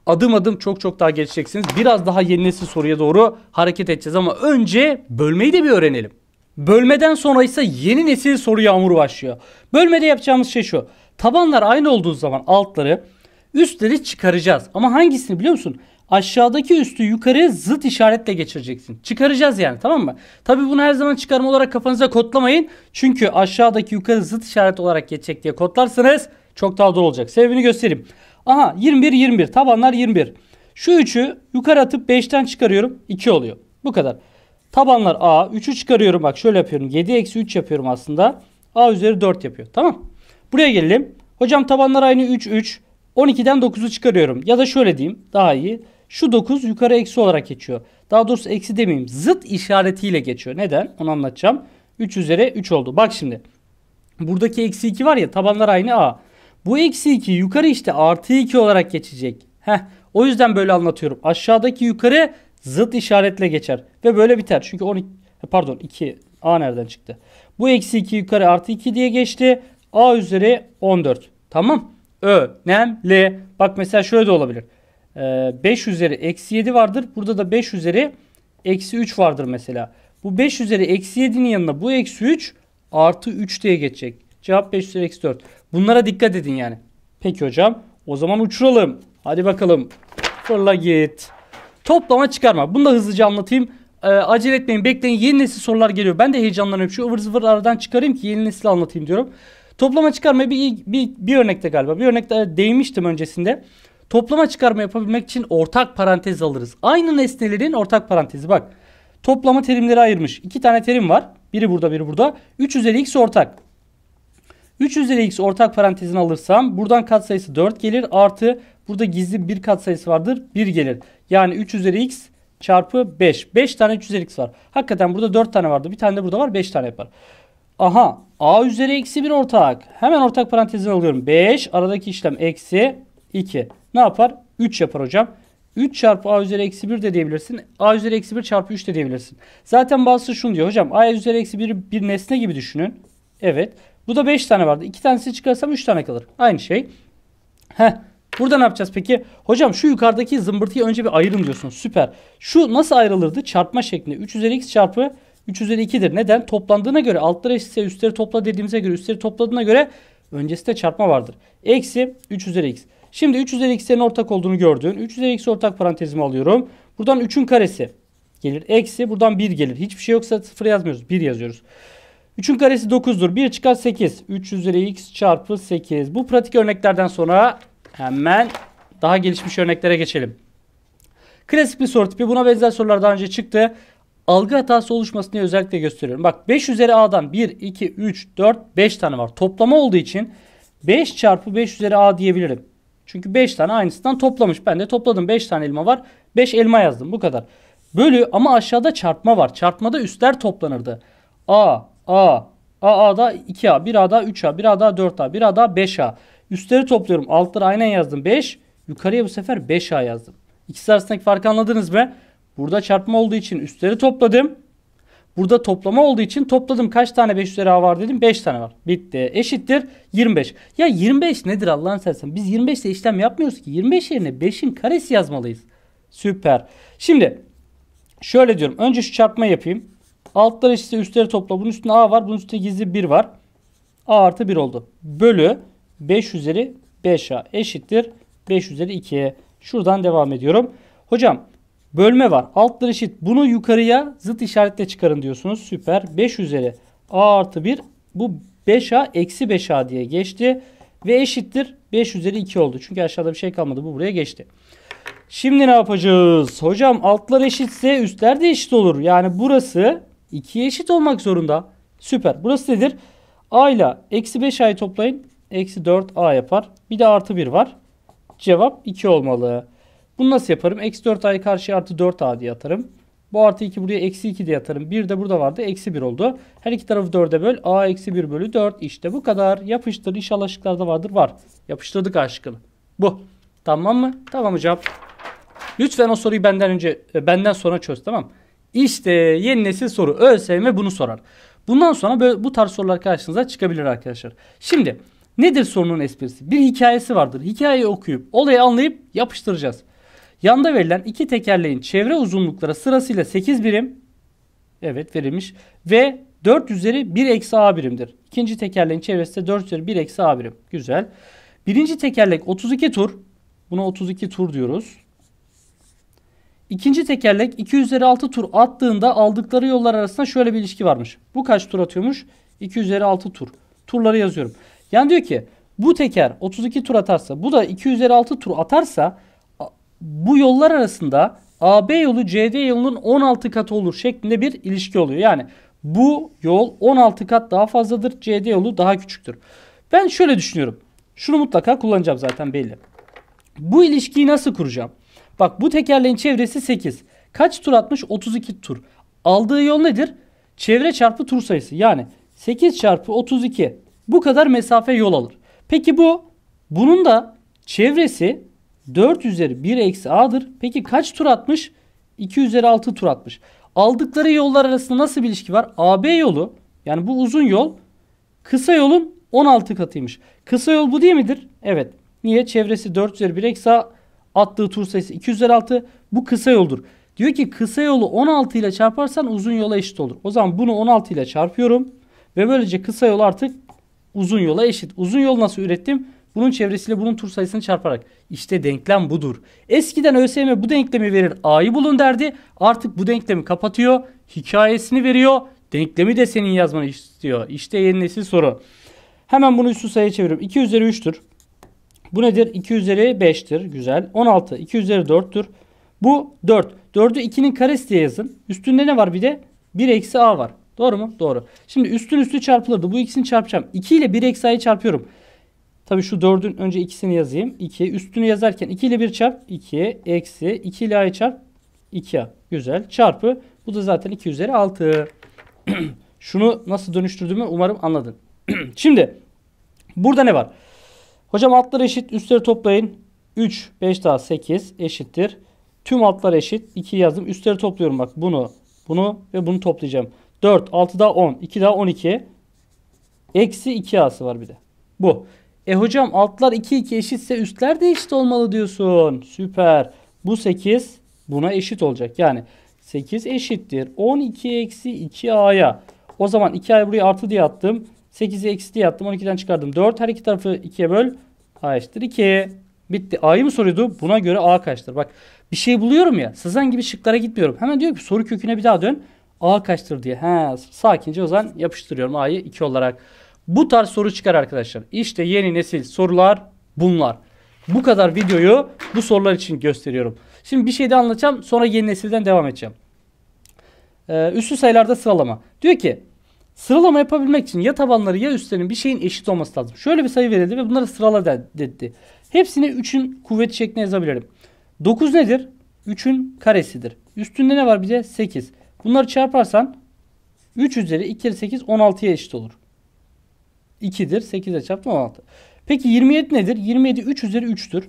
Adım adım çok çok daha geçeceksiniz Biraz daha yeni nesil soruya doğru hareket edeceğiz ama önce bölmeyi de bir öğrenelim. Bölmeden sonra ise yeni nesil soru yağmuru başlıyor. Bölmede yapacağımız şey şu. Tabanlar aynı olduğu zaman altları üstleri çıkaracağız. Ama hangisini biliyor musun? Aşağıdaki üstü yukarıya zıt işaretle geçireceksin. Çıkaracağız yani tamam mı? Tabi bunu her zaman çıkarma olarak kafanıza kodlamayın. Çünkü aşağıdaki yukarı zıt işaret olarak geçecek diye kodlarsanız çok daha doğru olacak. Sebebini göstereyim. Aha 21 21 tabanlar 21. Şu 3'ü yukarı atıp 5'ten çıkarıyorum 2 oluyor. Bu kadar. Tabanlar A 3'ü çıkarıyorum bak şöyle yapıyorum 7 eksi 3 yapıyorum aslında. A üzeri 4 yapıyor tamam mı? Buraya gelelim. Hocam tabanlar aynı 3 3. 12'den 9'u çıkarıyorum. Ya da şöyle diyeyim daha iyi. Şu 9 yukarı eksi olarak geçiyor. Daha doğrusu eksi demeyeyim. Zıt işaretiyle geçiyor. Neden? Onu anlatacağım. 3 üzeri 3 oldu. Bak şimdi. Buradaki eksi 2 var ya tabanlar aynı A. Bu eksi 2 yukarı işte artı 2 olarak geçecek. Heh. O yüzden böyle anlatıyorum. Aşağıdaki yukarı zıt işaretle geçer. Ve böyle biter. Çünkü 12 pardon 2 A nereden çıktı? Bu eksi 2 yukarı artı 2 diye geçti. A üzeri 14. Tamam. Önemli. Bak mesela şöyle de olabilir. Ee, 5 üzeri eksi 7 vardır. Burada da 5 üzeri eksi 3 vardır mesela. Bu 5 üzeri eksi 7'nin yanına bu eksi 3 artı 3 diye geçecek. Cevap 5 üzeri eksi 4. Bunlara dikkat edin yani. Peki hocam. O zaman uçuralım. Hadi bakalım. Fırla git. Toplama çıkarma. Bunu da hızlıca anlatayım. Ee, acele etmeyin. Bekleyin. Yeni nesil sorular geliyor. Ben de heyecanlanıyorum. Şu ıvır zıvır aradan çıkarayım ki yeni nesil anlatayım diyorum. Toplama çıkarma bir, bir, bir örnekte galiba. Bir örnekte değmiştim öncesinde. Toplama çıkarma yapabilmek için ortak parantez alırız. Aynı nesnelerin ortak parantezi bak. Toplama terimleri ayırmış. İki tane terim var. Biri burada biri burada. 3 üzeri x ortak. 3 üzeri x ortak parantezini alırsam buradan katsayısı 4 gelir. Artı burada gizli bir katsayısı vardır. 1 gelir. Yani 3 üzeri x çarpı 5. 5 tane 3 üzeri x var. Hakikaten burada 4 tane vardı. Bir tane de burada var. 5 tane yapar. Aha A üzeri eksi 1 ortak. Hemen ortak parantezini alıyorum. 5 aradaki işlem eksi 2. Ne yapar? 3 yapar hocam. 3 çarpı a üzeri eksi 1 de diyebilirsin. a üzeri eksi 1 çarpı 3 de diyebilirsin. Zaten bazısı şunu diyor. Hocam a üzeri eksi 1 bir nesne gibi düşünün. Evet. Bu da 5 tane vardı. 2 tanesi çıkarsam 3 tane kalır. Aynı şey. Heh. Burada ne yapacağız peki? Hocam şu yukarıdaki zımbırtıyı önce bir ayırın diyorsun. Süper. Şu nasıl ayrılırdı? Çarpma şeklinde. 3 üzeri x çarpı 3 üzeri 2'dir. Neden? Toplandığına göre altları eşitse üstleri topla dediğimize göre üstleri topladığına göre öncesinde çarpma vardır. Eksi 3 üzeri x. Şimdi 3 üzeri x'lerin ortak olduğunu gördün. 3 üzeri x ortak parantezimi alıyorum. Buradan 3'ün karesi gelir. Eksi buradan 1 gelir. Hiçbir şey yoksa 0 yazmıyoruz. 1 yazıyoruz. 3'ün karesi 9'dur. 1 çıkar 8. 3 üzeri x çarpı 8. Bu pratik örneklerden sonra hemen daha gelişmiş örneklere geçelim. Klasik bir soru tipi. Buna benzer sorular daha önce çıktı algı hatası oluşmasını özellikle gösteriyorum. Bak 5 üzeri a'dan 1, 2, 3, 4, 5 tane var. Toplama olduğu için 5 çarpı 5 üzeri a diyebilirim. Çünkü 5 tane aynısından toplamış. Ben de topladım 5 tane elma var. 5 elma yazdım bu kadar. Bölü ama aşağıda çarpma var. Çarpmada üstler toplanırdı. A, A, A, A da 2A, 1A da 3A, 1A da 4A, 1A da 5A. Üstleri topluyorum. Altları aynen yazdım 5. Yukarıya bu sefer 5A yazdım. İkisi arasındaki farkı anladınız mı? Burada çarpma olduğu için üstleri topladım. Burada toplama olduğu için topladım. Kaç tane 5 üzeri A var dedim? 5 tane var. Bitti. Eşittir 25. Ya 25 nedir Allah'ın sersen? Biz 25 ile işlem yapmıyoruz ki. 25 yerine 5'in karesi yazmalıyız. Süper. Şimdi şöyle diyorum. Önce şu çarpma yapayım. Altları eşitse üstleri topla. Bunun üstünde A var. Bunun üstünde gizli 1 var. A artı 1 oldu. Bölü 5 üzeri 5A eşittir 5 üzeri 2'ye. Şuradan devam ediyorum. Hocam bölme var. Altları eşit. Bunu yukarıya zıt işaretle çıkarın diyorsunuz. Süper. 5 üzeri a artı 1 bu 5a eksi 5a diye geçti. Ve eşittir 5 üzeri 2 oldu. Çünkü aşağıda bir şey kalmadı. Bu buraya geçti. Şimdi ne yapacağız? Hocam altlar eşitse üstler de eşit olur. Yani burası 2'ye eşit olmak zorunda. Süper. Burası nedir? A ile eksi 5a'yı toplayın. Eksi 4a yapar. Bir de artı 1 var. Cevap 2 olmalı. Bunu nasıl yaparım? Eksi 4a'yı karşıya artı 4a diye atarım. Bu artı 2 buraya eksi 2 diye atarım. 1 de burada vardı. Eksi 1 oldu. Her iki tarafı 4'e böl. A eksi 1 bölü 4. İşte bu kadar. Yapıştır. İnşallah şıklarda vardır. Var. Yapıştırdık aşkını. Bu. Tamam mı? Tamam hocam. Lütfen o soruyu benden önce e, benden sonra çöz tamam İşte yeni nesil soru. ÖSYM bunu sorar. Bundan sonra böyle, bu tarz sorular karşınıza çıkabilir arkadaşlar. Şimdi nedir sorunun esprisi? Bir hikayesi vardır. Hikayeyi okuyup olayı anlayıp yapıştıracağız. Yanda verilen iki tekerleğin çevre uzunlukları sırasıyla 8 birim. Evet verilmiş. Ve 4 üzeri 1 eksi a birimdir. İkinci tekerleğin çevresi de 4 üzeri 1 eksi a birim. Güzel. Birinci tekerlek 32 tur. Buna 32 tur diyoruz. İkinci tekerlek 2 üzeri 6 tur attığında aldıkları yollar arasında şöyle bir ilişki varmış. Bu kaç tur atıyormuş? 2 üzeri 6 tur. Turları yazıyorum. Yani diyor ki bu teker 32 tur atarsa bu da 2 üzeri 6 tur atarsa bu yollar arasında AB yolu CD yolunun 16 katı olur şeklinde bir ilişki oluyor. Yani bu yol 16 kat daha fazladır. CD yolu daha küçüktür. Ben şöyle düşünüyorum. Şunu mutlaka kullanacağım zaten belli. Bu ilişkiyi nasıl kuracağım? Bak bu tekerleğin çevresi 8. Kaç tur atmış? 32 tur. Aldığı yol nedir? Çevre çarpı tur sayısı. Yani 8 çarpı 32 bu kadar mesafe yol alır. Peki bu bunun da çevresi 4 üzeri 1 eksi a'dır. Peki kaç tur atmış? 2 üzeri 6 tur atmış. Aldıkları yollar arasında nasıl bir ilişki var? AB yolu yani bu uzun yol kısa yolun 16 katıymış. Kısa yol bu değil midir? Evet. Niye? Çevresi 4 üzeri 1 eksi a attığı tur sayısı 2 üzeri 6. Bu kısa yoldur. Diyor ki kısa yolu 16 ile çarparsan uzun yola eşit olur. O zaman bunu 16 ile çarpıyorum. Ve böylece kısa yol artık uzun yola eşit. Uzun yol nasıl ürettim? Bunun çevresiyle bunun tur sayısını çarparak. İşte denklem budur. Eskiden ÖSYM bu denklemi verir A'yı bulun derdi. Artık bu denklemi kapatıyor. Hikayesini veriyor. Denklemi de senin yazmanı istiyor. İşte yeni nesil soru. Hemen bunu üstü sayıya çeviriyorum. 2 üzeri 3'tür. Bu nedir? 2 üzeri 5'tir. Güzel. 16. 2 üzeri 4'tür. Bu 4. 4'ü 2'nin karesi diye yazın. Üstünde ne var bir de? 1 eksi a var. Doğru mu? Doğru. Şimdi üstün üstü çarpılırdı. Bu ikisini çarpacağım. 2 ile 1 eksi a'yı çarpıyorum. Tabi şu 4'ün önce ikisini yazayım. 2. Üstünü yazarken 2 ile 1 çarp 2. Eksi 2 ile a'yı çarp 2a. Güzel. Çarpı. Bu da zaten 2 üzeri 6. Şunu nasıl dönüştürdüğümü umarım anladın. Şimdi burada ne var? Hocam altları eşit. Üstleri toplayın. 3, 5 daha 8 eşittir. Tüm altlar eşit. 2 yazdım. Üstleri topluyorum bak. Bunu, bunu ve bunu toplayacağım. 4, 6 daha 10, 2 daha 12. Eksi 2 a'sı var bir de. Bu. E hocam altlar 2 2 eşitse üstler de eşit olmalı diyorsun. Süper. Bu 8 buna eşit olacak. Yani 8 eşittir. 12 eksi 2a'ya. O zaman 2a'yı buraya artı diye attım. 8'i eksi diye attım. 12'den çıkardım. 4 her iki tarafı 2'ye böl. A eşittir 2. Bitti. A'yı mı soruyordu? Buna göre A kaçtır? Bak bir şey buluyorum ya. Sızan gibi şıklara gitmiyorum. Hemen diyor ki soru köküne bir daha dön. A kaçtır diye. He, sakince o zaman yapıştırıyorum A'yı 2 olarak. Bu tarz soru çıkar arkadaşlar. İşte yeni nesil sorular bunlar. Bu kadar videoyu bu sorular için gösteriyorum. Şimdi bir şey de anlatacağım. Sonra yeni nesilden devam edeceğim. Ee, üstü sayılarda sıralama. Diyor ki sıralama yapabilmek için ya tabanları ya üstlerinin bir şeyin eşit olması lazım. Şöyle bir sayı verildi ve bunları sırala dedi. Hepsini 3'ün kuvveti şeklinde yazabilirim. 9 nedir? 3'ün karesidir. Üstünde ne var bize? 8. Bunları çarparsan 3 üzeri 2 kere 8 16'ya eşit olur. 2'dir. 8'e çarptım 16. Peki 27 nedir? 27 3 üzeri 3'tür.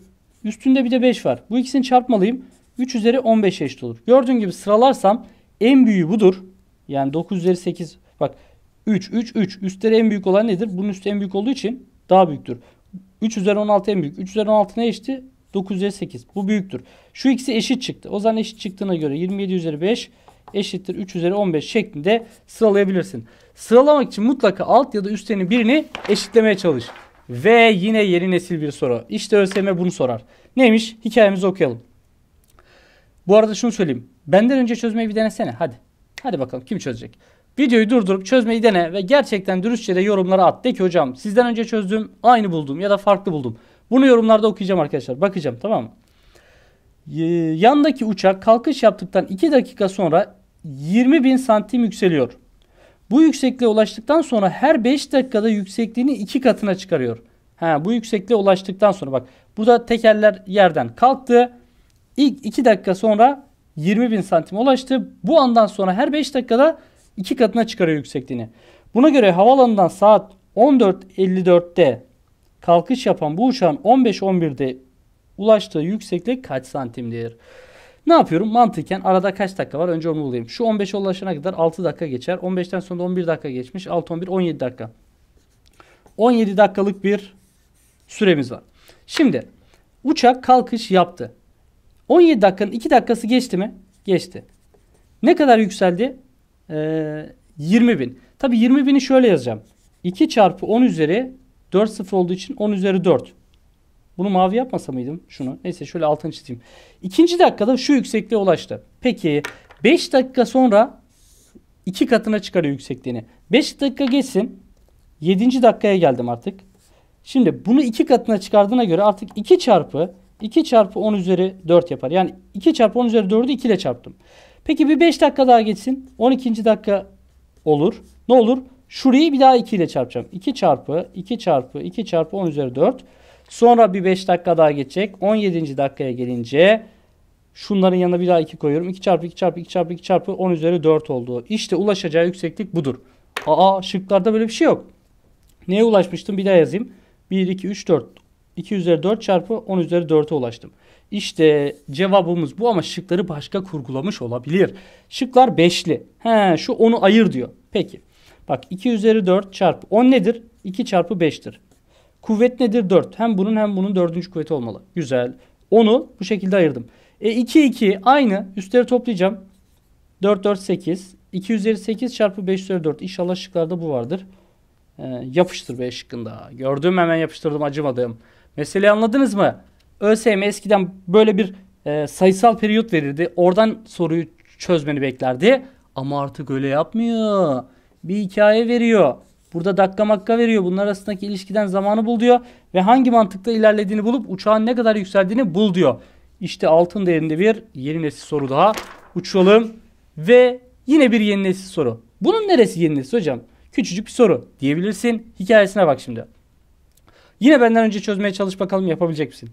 Üstünde bir de 5 var. Bu ikisini çarpmalıyım. 3 üzeri 15 eşit olur. Gördüğün gibi sıralarsam en büyüğü budur. Yani 9 üzeri 8. Bak 3, 3, 3. Üstleri en büyük olan nedir? Bunun üstü en büyük olduğu için daha büyüktür. 3 üzeri 16 en büyük. 3 üzeri 16 ne eşitti? 9 üzeri 8. Bu büyüktür. Şu ikisi eşit çıktı. O zaman eşit çıktığına göre 27 üzeri 5 eşittir 3 üzeri 15 şeklinde sıralayabilirsin. Sıralamak için mutlaka alt ya da üstlerinin birini eşitlemeye çalış. Ve yine yeni nesil bir soru. İşte ÖSYM bunu sorar. Neymiş? Hikayemizi okuyalım. Bu arada şunu söyleyeyim. Benden önce çözmeyi bir denesene. Hadi. Hadi bakalım kim çözecek? Videoyu durdurup çözmeyi dene ve gerçekten dürüstçe de yorumlara at. De ki hocam sizden önce çözdüğüm aynı buldum ya da farklı buldum. Bunu yorumlarda okuyacağım arkadaşlar. Bakacağım tamam mı? Ee, yandaki uçak kalkış yaptıktan 2 dakika sonra 20 bin santim yükseliyor. Bu yüksekliğe ulaştıktan sonra her 5 dakikada yüksekliğini 2 katına çıkarıyor. Ha, bu yüksekliğe ulaştıktan sonra bak bu da tekerler yerden kalktı. İlk 2 dakika sonra 20 bin santim ulaştı. Bu andan sonra her 5 dakikada 2 katına çıkarıyor yüksekliğini. Buna göre havalanından saat 14.54'te kalkış yapan bu uçağın 15.11'de ulaştığı yükseklik kaç santimdir? Ne yapıyorum? Mantıken arada kaç dakika var? Önce onu bulayım. Şu 15'e ulaşana kadar 6 dakika geçer. 15'ten sonra 11 dakika geçmiş. 6, 11, 17 dakika. 17 dakikalık bir süremiz var. Şimdi uçak kalkış yaptı. 17 dakikanın 2 dakikası geçti mi? Geçti. Ne kadar yükseldi? Ee, 20 bin. Tabi 20 bini şöyle yazacağım. 2 çarpı 10 üzeri 4 sıfır olduğu için 10 üzeri 4. Bunu mavi yapmasa mıydım? Şunu. Neyse şöyle altını çizeyim. İkinci dakikada şu yüksekliğe ulaştı. Peki 5 dakika sonra iki katına çıkarıyor yüksekliğini. 5 dakika geçsin. 7. dakikaya geldim artık. Şimdi bunu iki katına çıkardığına göre artık 2 çarpı 2 çarpı 10 üzeri 4 yapar. Yani 2 çarpı 10 üzeri 4'ü 2 ile çarptım. Peki bir 5 dakika daha geçsin. 12. dakika olur. Ne olur? Şurayı bir daha 2 ile çarpacağım. 2 çarpı 2 çarpı 2 çarpı 10 üzeri 4. Sonra bir 5 dakika daha geçecek. 17. dakikaya gelince şunların yanına bir daha 2 koyuyorum. 2 çarpı 2 çarpı 2 çarpı 2 çarpı 10 üzeri 4 oldu. İşte ulaşacağı yükseklik budur. Aa şıklarda böyle bir şey yok. Neye ulaşmıştım bir daha yazayım. 1, 2, 3, 4. 2 üzeri 4 çarpı 10 üzeri 4'e ulaştım. İşte cevabımız bu ama şıkları başka kurgulamış olabilir. Şıklar beşli. He şu onu ayır diyor. Peki. Bak 2 üzeri 4 çarpı 10 nedir? 2 çarpı 5'tir. Kuvvet nedir? 4. Hem bunun hem bunun dördüncü kuvveti olmalı. Güzel. onu bu şekilde ayırdım. E 2 2 aynı. Üstleri toplayacağım. 4 4 8. 2 üzeri 8 çarpı 5 üzeri 4. İnşallah şıklarda bu vardır. Ee, yapıştır B şıkkında. Gördüm hemen yapıştırdım acımadım. Meseleyi anladınız mı? ÖSYM eskiden böyle bir e, sayısal periyot verirdi. Oradan soruyu çözmeni beklerdi. Ama artık öyle yapmıyor. Bir hikaye veriyor. Burada dakika makka veriyor. Bunlar arasındaki ilişkiden zamanı bul diyor. Ve hangi mantıkta ilerlediğini bulup uçağın ne kadar yükseldiğini bul diyor. İşte altın değerinde bir yeni nesil soru daha. Uçalım ve yine bir yeni nesil soru. Bunun neresi yeni nesil hocam? Küçücük bir soru diyebilirsin. Hikayesine bak şimdi. Yine benden önce çözmeye çalış bakalım yapabilecek misin?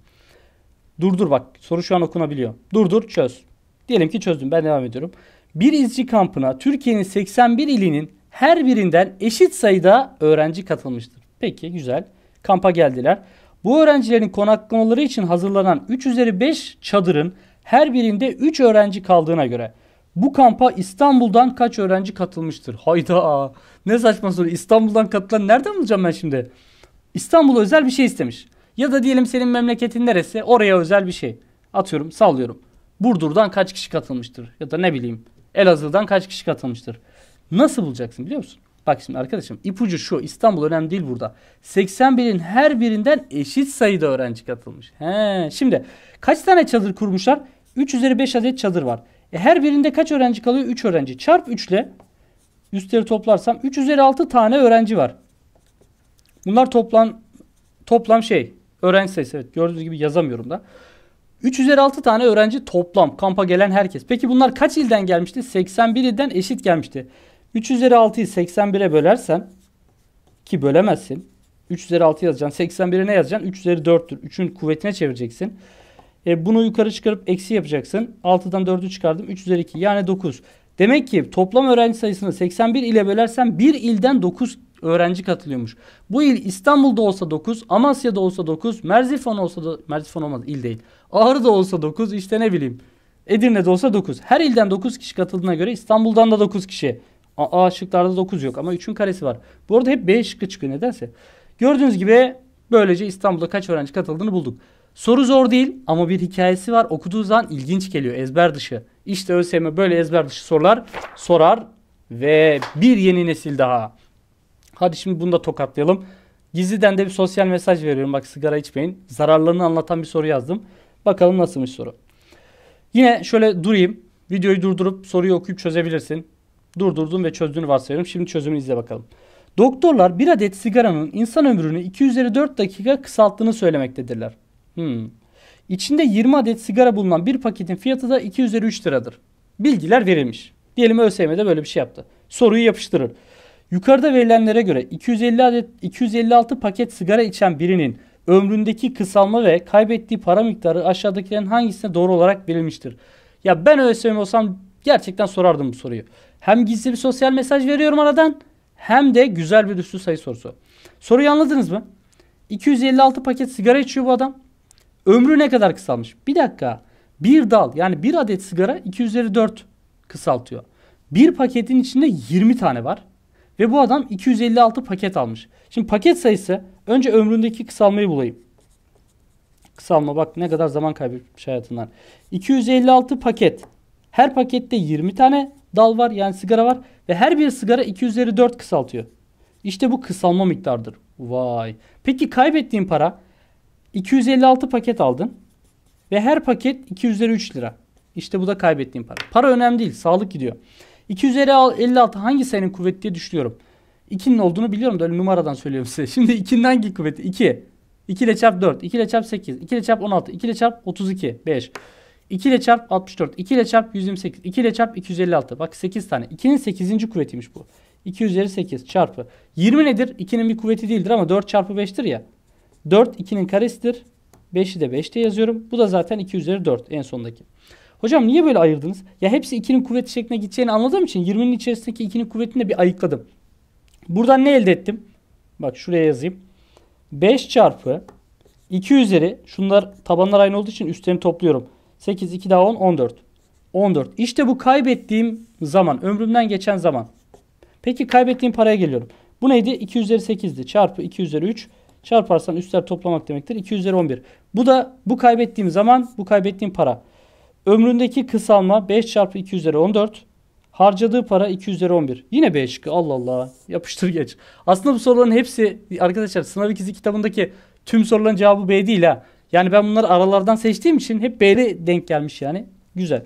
Durdur bak soru şu an okunabiliyor. Durdur çöz. Diyelim ki çözdüm ben devam ediyorum. Bir izci kampına Türkiye'nin 81 ilinin her birinden eşit sayıda öğrenci katılmıştır. Peki güzel. Kampa geldiler. Bu öğrencilerin konaklamaları için hazırlanan 3 üzeri 5 çadırın her birinde 3 öğrenci kaldığına göre bu kampa İstanbul'dan kaç öğrenci katılmıştır? Hayda ne saçma soru İstanbul'dan katılan nereden bulacağım ben şimdi? İstanbul'a özel bir şey istemiş. Ya da diyelim senin memleketin neresi oraya özel bir şey. Atıyorum sallıyorum. Burdur'dan kaç kişi katılmıştır? Ya da ne bileyim Elazığ'dan kaç kişi katılmıştır? Nasıl bulacaksın biliyor musun? Bak şimdi arkadaşım ipucu şu İstanbul önemli değil burada. 81'in her birinden eşit sayıda öğrenci katılmış. He, şimdi kaç tane çadır kurmuşlar? 3 üzeri 5 adet çadır var. E, her birinde kaç öğrenci kalıyor? 3 öğrenci. Çarp 3 ile üstleri toplarsam 3 üzeri 6 tane öğrenci var. Bunlar toplam toplam şey öğrenci sayısı evet gördüğünüz gibi yazamıyorum da. 3 üzeri 6 tane öğrenci toplam kampa gelen herkes. Peki bunlar kaç ilden gelmişti? 81 ilden eşit gelmişti. 3 üzeri 6'yı 81'e bölersen ki bölemezsin. 3 üzeri 6 yazacaksın. 81'e ne yazacaksın? 3 üzeri 4'tür. 3'ün kuvvetine çevireceksin. E, bunu yukarı çıkarıp eksi yapacaksın. 6'dan 4'ü çıkardım. 3 üzeri 2 yani 9. Demek ki toplam öğrenci sayısını 81 ile bölersen bir ilden 9 öğrenci katılıyormuş. Bu il İstanbul'da olsa 9, Amasya'da olsa 9, Merzifon olsa da Merzifon olmaz il değil. Ağrı'da olsa 9 işte ne bileyim. Edirne'de olsa 9. Her ilden 9 kişi katıldığına göre İstanbul'dan da 9 kişi A, A şıklarda 9 yok ama 3'ün karesi var. Bu arada hep B şıkkı çıkıyor nedense. Gördüğünüz gibi böylece İstanbul'da kaç öğrenci katıldığını bulduk. Soru zor değil ama bir hikayesi var. Okuduğu zaman ilginç geliyor ezber dışı. İşte ÖSYM böyle ezber dışı sorular sorar ve bir yeni nesil daha. Hadi şimdi bunu da tokatlayalım. Gizliden de bir sosyal mesaj veriyorum. Bak sigara içmeyin. Zararlarını anlatan bir soru yazdım. Bakalım nasılmış soru. Yine şöyle durayım. Videoyu durdurup soruyu okuyup çözebilirsin. Durdurdum ve çözdüğünü varsayıyorum. Şimdi çözümünü izle bakalım. Doktorlar bir adet sigaranın insan ömrünü 2 dakika kısalttığını söylemektedirler. Hmm. İçinde 20 adet sigara bulunan bir paketin fiyatı da 2 liradır. Bilgiler verilmiş. Diyelim ÖSYM'de böyle bir şey yaptı. Soruyu yapıştırır. Yukarıda verilenlere göre 250 adet 256 paket sigara içen birinin ömründeki kısalma ve kaybettiği para miktarı aşağıdakilerin hangisine doğru olarak verilmiştir? Ya ben ÖSYM olsam Gerçekten sorardım bu soruyu. Hem gizli bir sosyal mesaj veriyorum aradan hem de güzel bir üstü sayı sorusu. Soruyu anladınız mı? 256 paket sigara içiyor bu adam. Ömrü ne kadar kısalmış? Bir dakika. Bir dal yani bir adet sigara 254 kısaltıyor. Bir paketin içinde 20 tane var. Ve bu adam 256 paket almış. Şimdi paket sayısı önce ömründeki kısalmayı bulayım. Kısalma bak ne kadar zaman kaybetmiş hayatından. 256 paket her pakette 20 tane dal var yani sigara var ve her bir sigara 2 kısaltıyor. İşte bu kısalma miktarıdır. Vay. Peki kaybettiğin para 256 paket aldın ve her paket 2 lira. İşte bu da kaybettiğin para. Para önemli değil. Sağlık gidiyor. 256 hangi sayının kuvveti diye düşünüyorum. 2'nin olduğunu biliyorum da öyle numaradan söylüyorum size. Şimdi 2'nin hangi kuvveti? 2. 2 ile çarp 4, 2 ile çarp 8, 2 ile çarp 16, 2 ile çarp 32, 5. 2 ile çarp 64, 2 ile çarp 128, 2 ile çarp 256. Bak 8 tane. 2'nin 8. kuvvetiymiş bu. 2 çarpı. 20 nedir? 2'nin bir kuvveti değildir ama 4 çarpı 5'tir ya. 4 2'nin karesidir. 5'i de 5'te yazıyorum. Bu da zaten 2 üzeri 4 en sondaki. Hocam niye böyle ayırdınız? Ya hepsi 2'nin kuvveti şekline gideceğini anladığım için 20'nin içerisindeki 2'nin kuvvetini de bir ayıkladım. Buradan ne elde ettim? Bak şuraya yazayım. 5 çarpı 2 üzeri şunlar tabanlar aynı olduğu için üstlerini topluyorum. 8, 2 daha 10, 14. 14. İşte bu kaybettiğim zaman, ömrümden geçen zaman. Peki kaybettiğim paraya geliyorum. Bu neydi? 2 üzeri 8'di. Çarpı 2 üzeri 3. Çarparsan üstler toplamak demektir. 2 üzeri 11. Bu da bu kaybettiğim zaman, bu kaybettiğim para. Ömründeki kısalma 5 çarpı 2 üzeri 14. Harcadığı para 2 üzeri 11. Yine B şıkkı. Allah Allah. Yapıştır geç. Aslında bu soruların hepsi arkadaşlar sınav ikisi kitabındaki tüm soruların cevabı B değil ha. Yani ben bunları aralardan seçtiğim için hep B'li denk gelmiş yani. Güzel.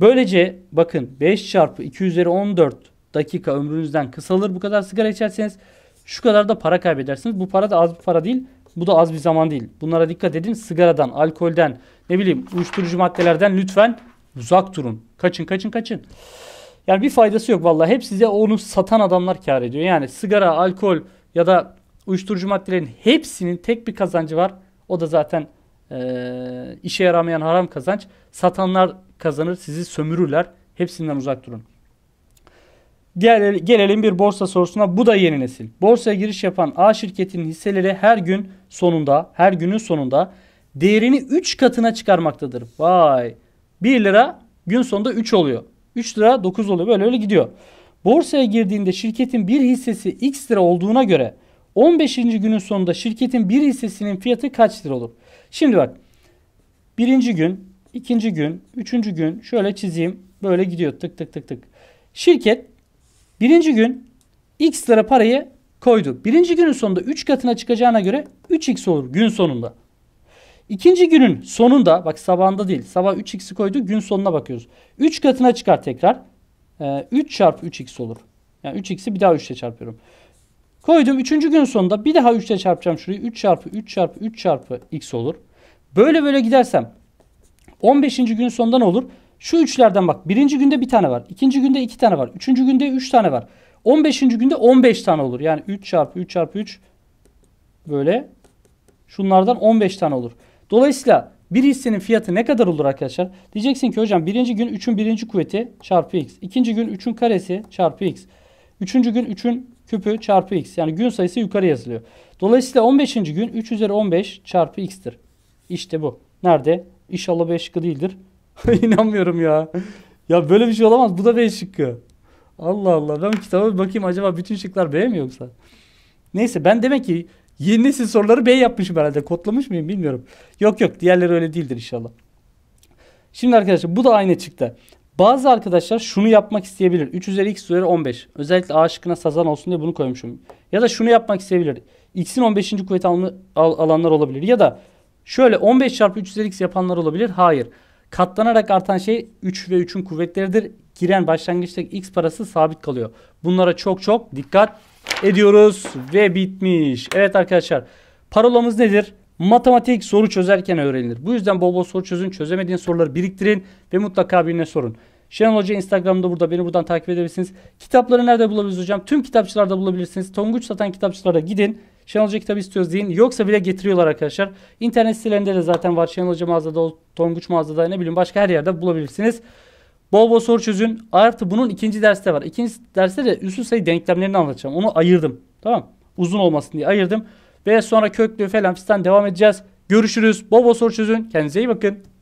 Böylece bakın 5 çarpı 2 üzeri 14 dakika ömrünüzden kısalır. Bu kadar sigara içerseniz şu kadar da para kaybedersiniz. Bu para da az bir para değil. Bu da az bir zaman değil. Bunlara dikkat edin. Sigaradan, alkolden, ne bileyim uyuşturucu maddelerden lütfen uzak durun. Kaçın, kaçın, kaçın. Yani bir faydası yok vallahi. Hep size onu satan adamlar kar ediyor. Yani sigara, alkol ya da uyuşturucu maddelerin hepsinin tek bir kazancı var. O da zaten e, işe yaramayan haram kazanç. Satanlar kazanır, sizi sömürürler. Hepsinden uzak durun. Diğer, gelelim bir borsa sorusuna. Bu da yeni nesil. Borsaya giriş yapan A şirketinin hisseleri her gün sonunda, her günün sonunda değerini 3 katına çıkarmaktadır. Vay. 1 lira gün sonunda 3 oluyor. 3 lira 9 oluyor. Böyle öyle gidiyor. Borsaya girdiğinde şirketin bir hissesi x lira olduğuna göre 15. günün sonunda şirketin bir hissesinin fiyatı kaç lira olur? Şimdi bak birinci gün, ikinci gün, üçüncü gün şöyle çizeyim. Böyle gidiyor tık tık tık tık. Şirket birinci gün x lira parayı koydu. Birinci günün sonunda 3 katına çıkacağına göre 3x olur gün sonunda. İkinci günün sonunda bak sabahında değil sabah 3x'i koydu gün sonuna bakıyoruz. 3 katına çıkar tekrar. 3 e, çarpı 3x olur. Yani 3x'i bir daha 3 ile çarpıyorum. Koydum Üçüncü gün sonunda bir daha 3 ile çarpacağım şurayı. 3 çarpı 3 çarpı 3 çarpı x olur. Böyle böyle gidersem 15. gün sonunda ne olur? Şu üçlerden bak. Birinci günde bir tane var. ikinci günde iki tane var. Üçüncü günde üç tane var. 15. günde 15 tane olur. Yani 3 çarpı 3 çarpı 3 böyle şunlardan 15 tane olur. Dolayısıyla bir hissenin fiyatı ne kadar olur arkadaşlar? Diyeceksin ki hocam birinci gün 3'ün birinci kuvveti çarpı x. ikinci gün 3'ün karesi çarpı x. Üçüncü gün 3'ün küpü çarpı x. Yani gün sayısı yukarı yazılıyor. Dolayısıyla 15. gün 3 üzeri 15 çarpı x'tir. İşte bu. Nerede? İnşallah B şıkkı değildir. İnanmıyorum ya. ya böyle bir şey olamaz. Bu da B şıkkı. Allah Allah. Ben kitaba bir bakayım acaba bütün şıklar B mi yoksa? Neyse ben demek ki yeni nesil soruları B yapmışım herhalde. Kodlamış mıyım bilmiyorum. Yok yok diğerleri öyle değildir inşallah. Şimdi arkadaşlar bu da aynı çıktı. Bazı arkadaşlar şunu yapmak isteyebilir. 3 üzeri x üzeri 15. Özellikle a şıkkına sazan olsun diye bunu koymuşum. Ya da şunu yapmak isteyebilir. x'in 15. kuvvet alanlar olabilir. Ya da Şöyle 15 çarpı 3 üzeri x yapanlar olabilir. Hayır. Katlanarak artan şey 3 ve 3'ün kuvvetleridir. Giren başlangıçtaki x parası sabit kalıyor. Bunlara çok çok dikkat ediyoruz ve bitmiş. Evet arkadaşlar parolamız nedir? Matematik soru çözerken öğrenilir. Bu yüzden bol bol soru çözün. Çözemediğin soruları biriktirin ve mutlaka birine sorun. Şenol Hoca Instagram'da burada. Beni buradan takip edebilirsiniz. Kitapları nerede bulabiliriz hocam? Tüm kitapçılarda bulabilirsiniz. Tonguç satan kitapçılara gidin. Şenolca kitabı istiyoruz deyin. Yoksa bile getiriyorlar arkadaşlar. İnternet sitelerinde de zaten var. Şenolca mağazada, Tonguç mağazada ne bileyim başka her yerde bulabilirsiniz. Bol bol soru çözün. Artı bunun ikinci de var. İkinci derste de üstü sayı denklemlerini anlatacağım. Onu ayırdım. Tamam Uzun olmasın diye ayırdım. Ve sonra köklü falan fistan devam edeceğiz. Görüşürüz. Bol bol soru çözün. Kendinize iyi bakın.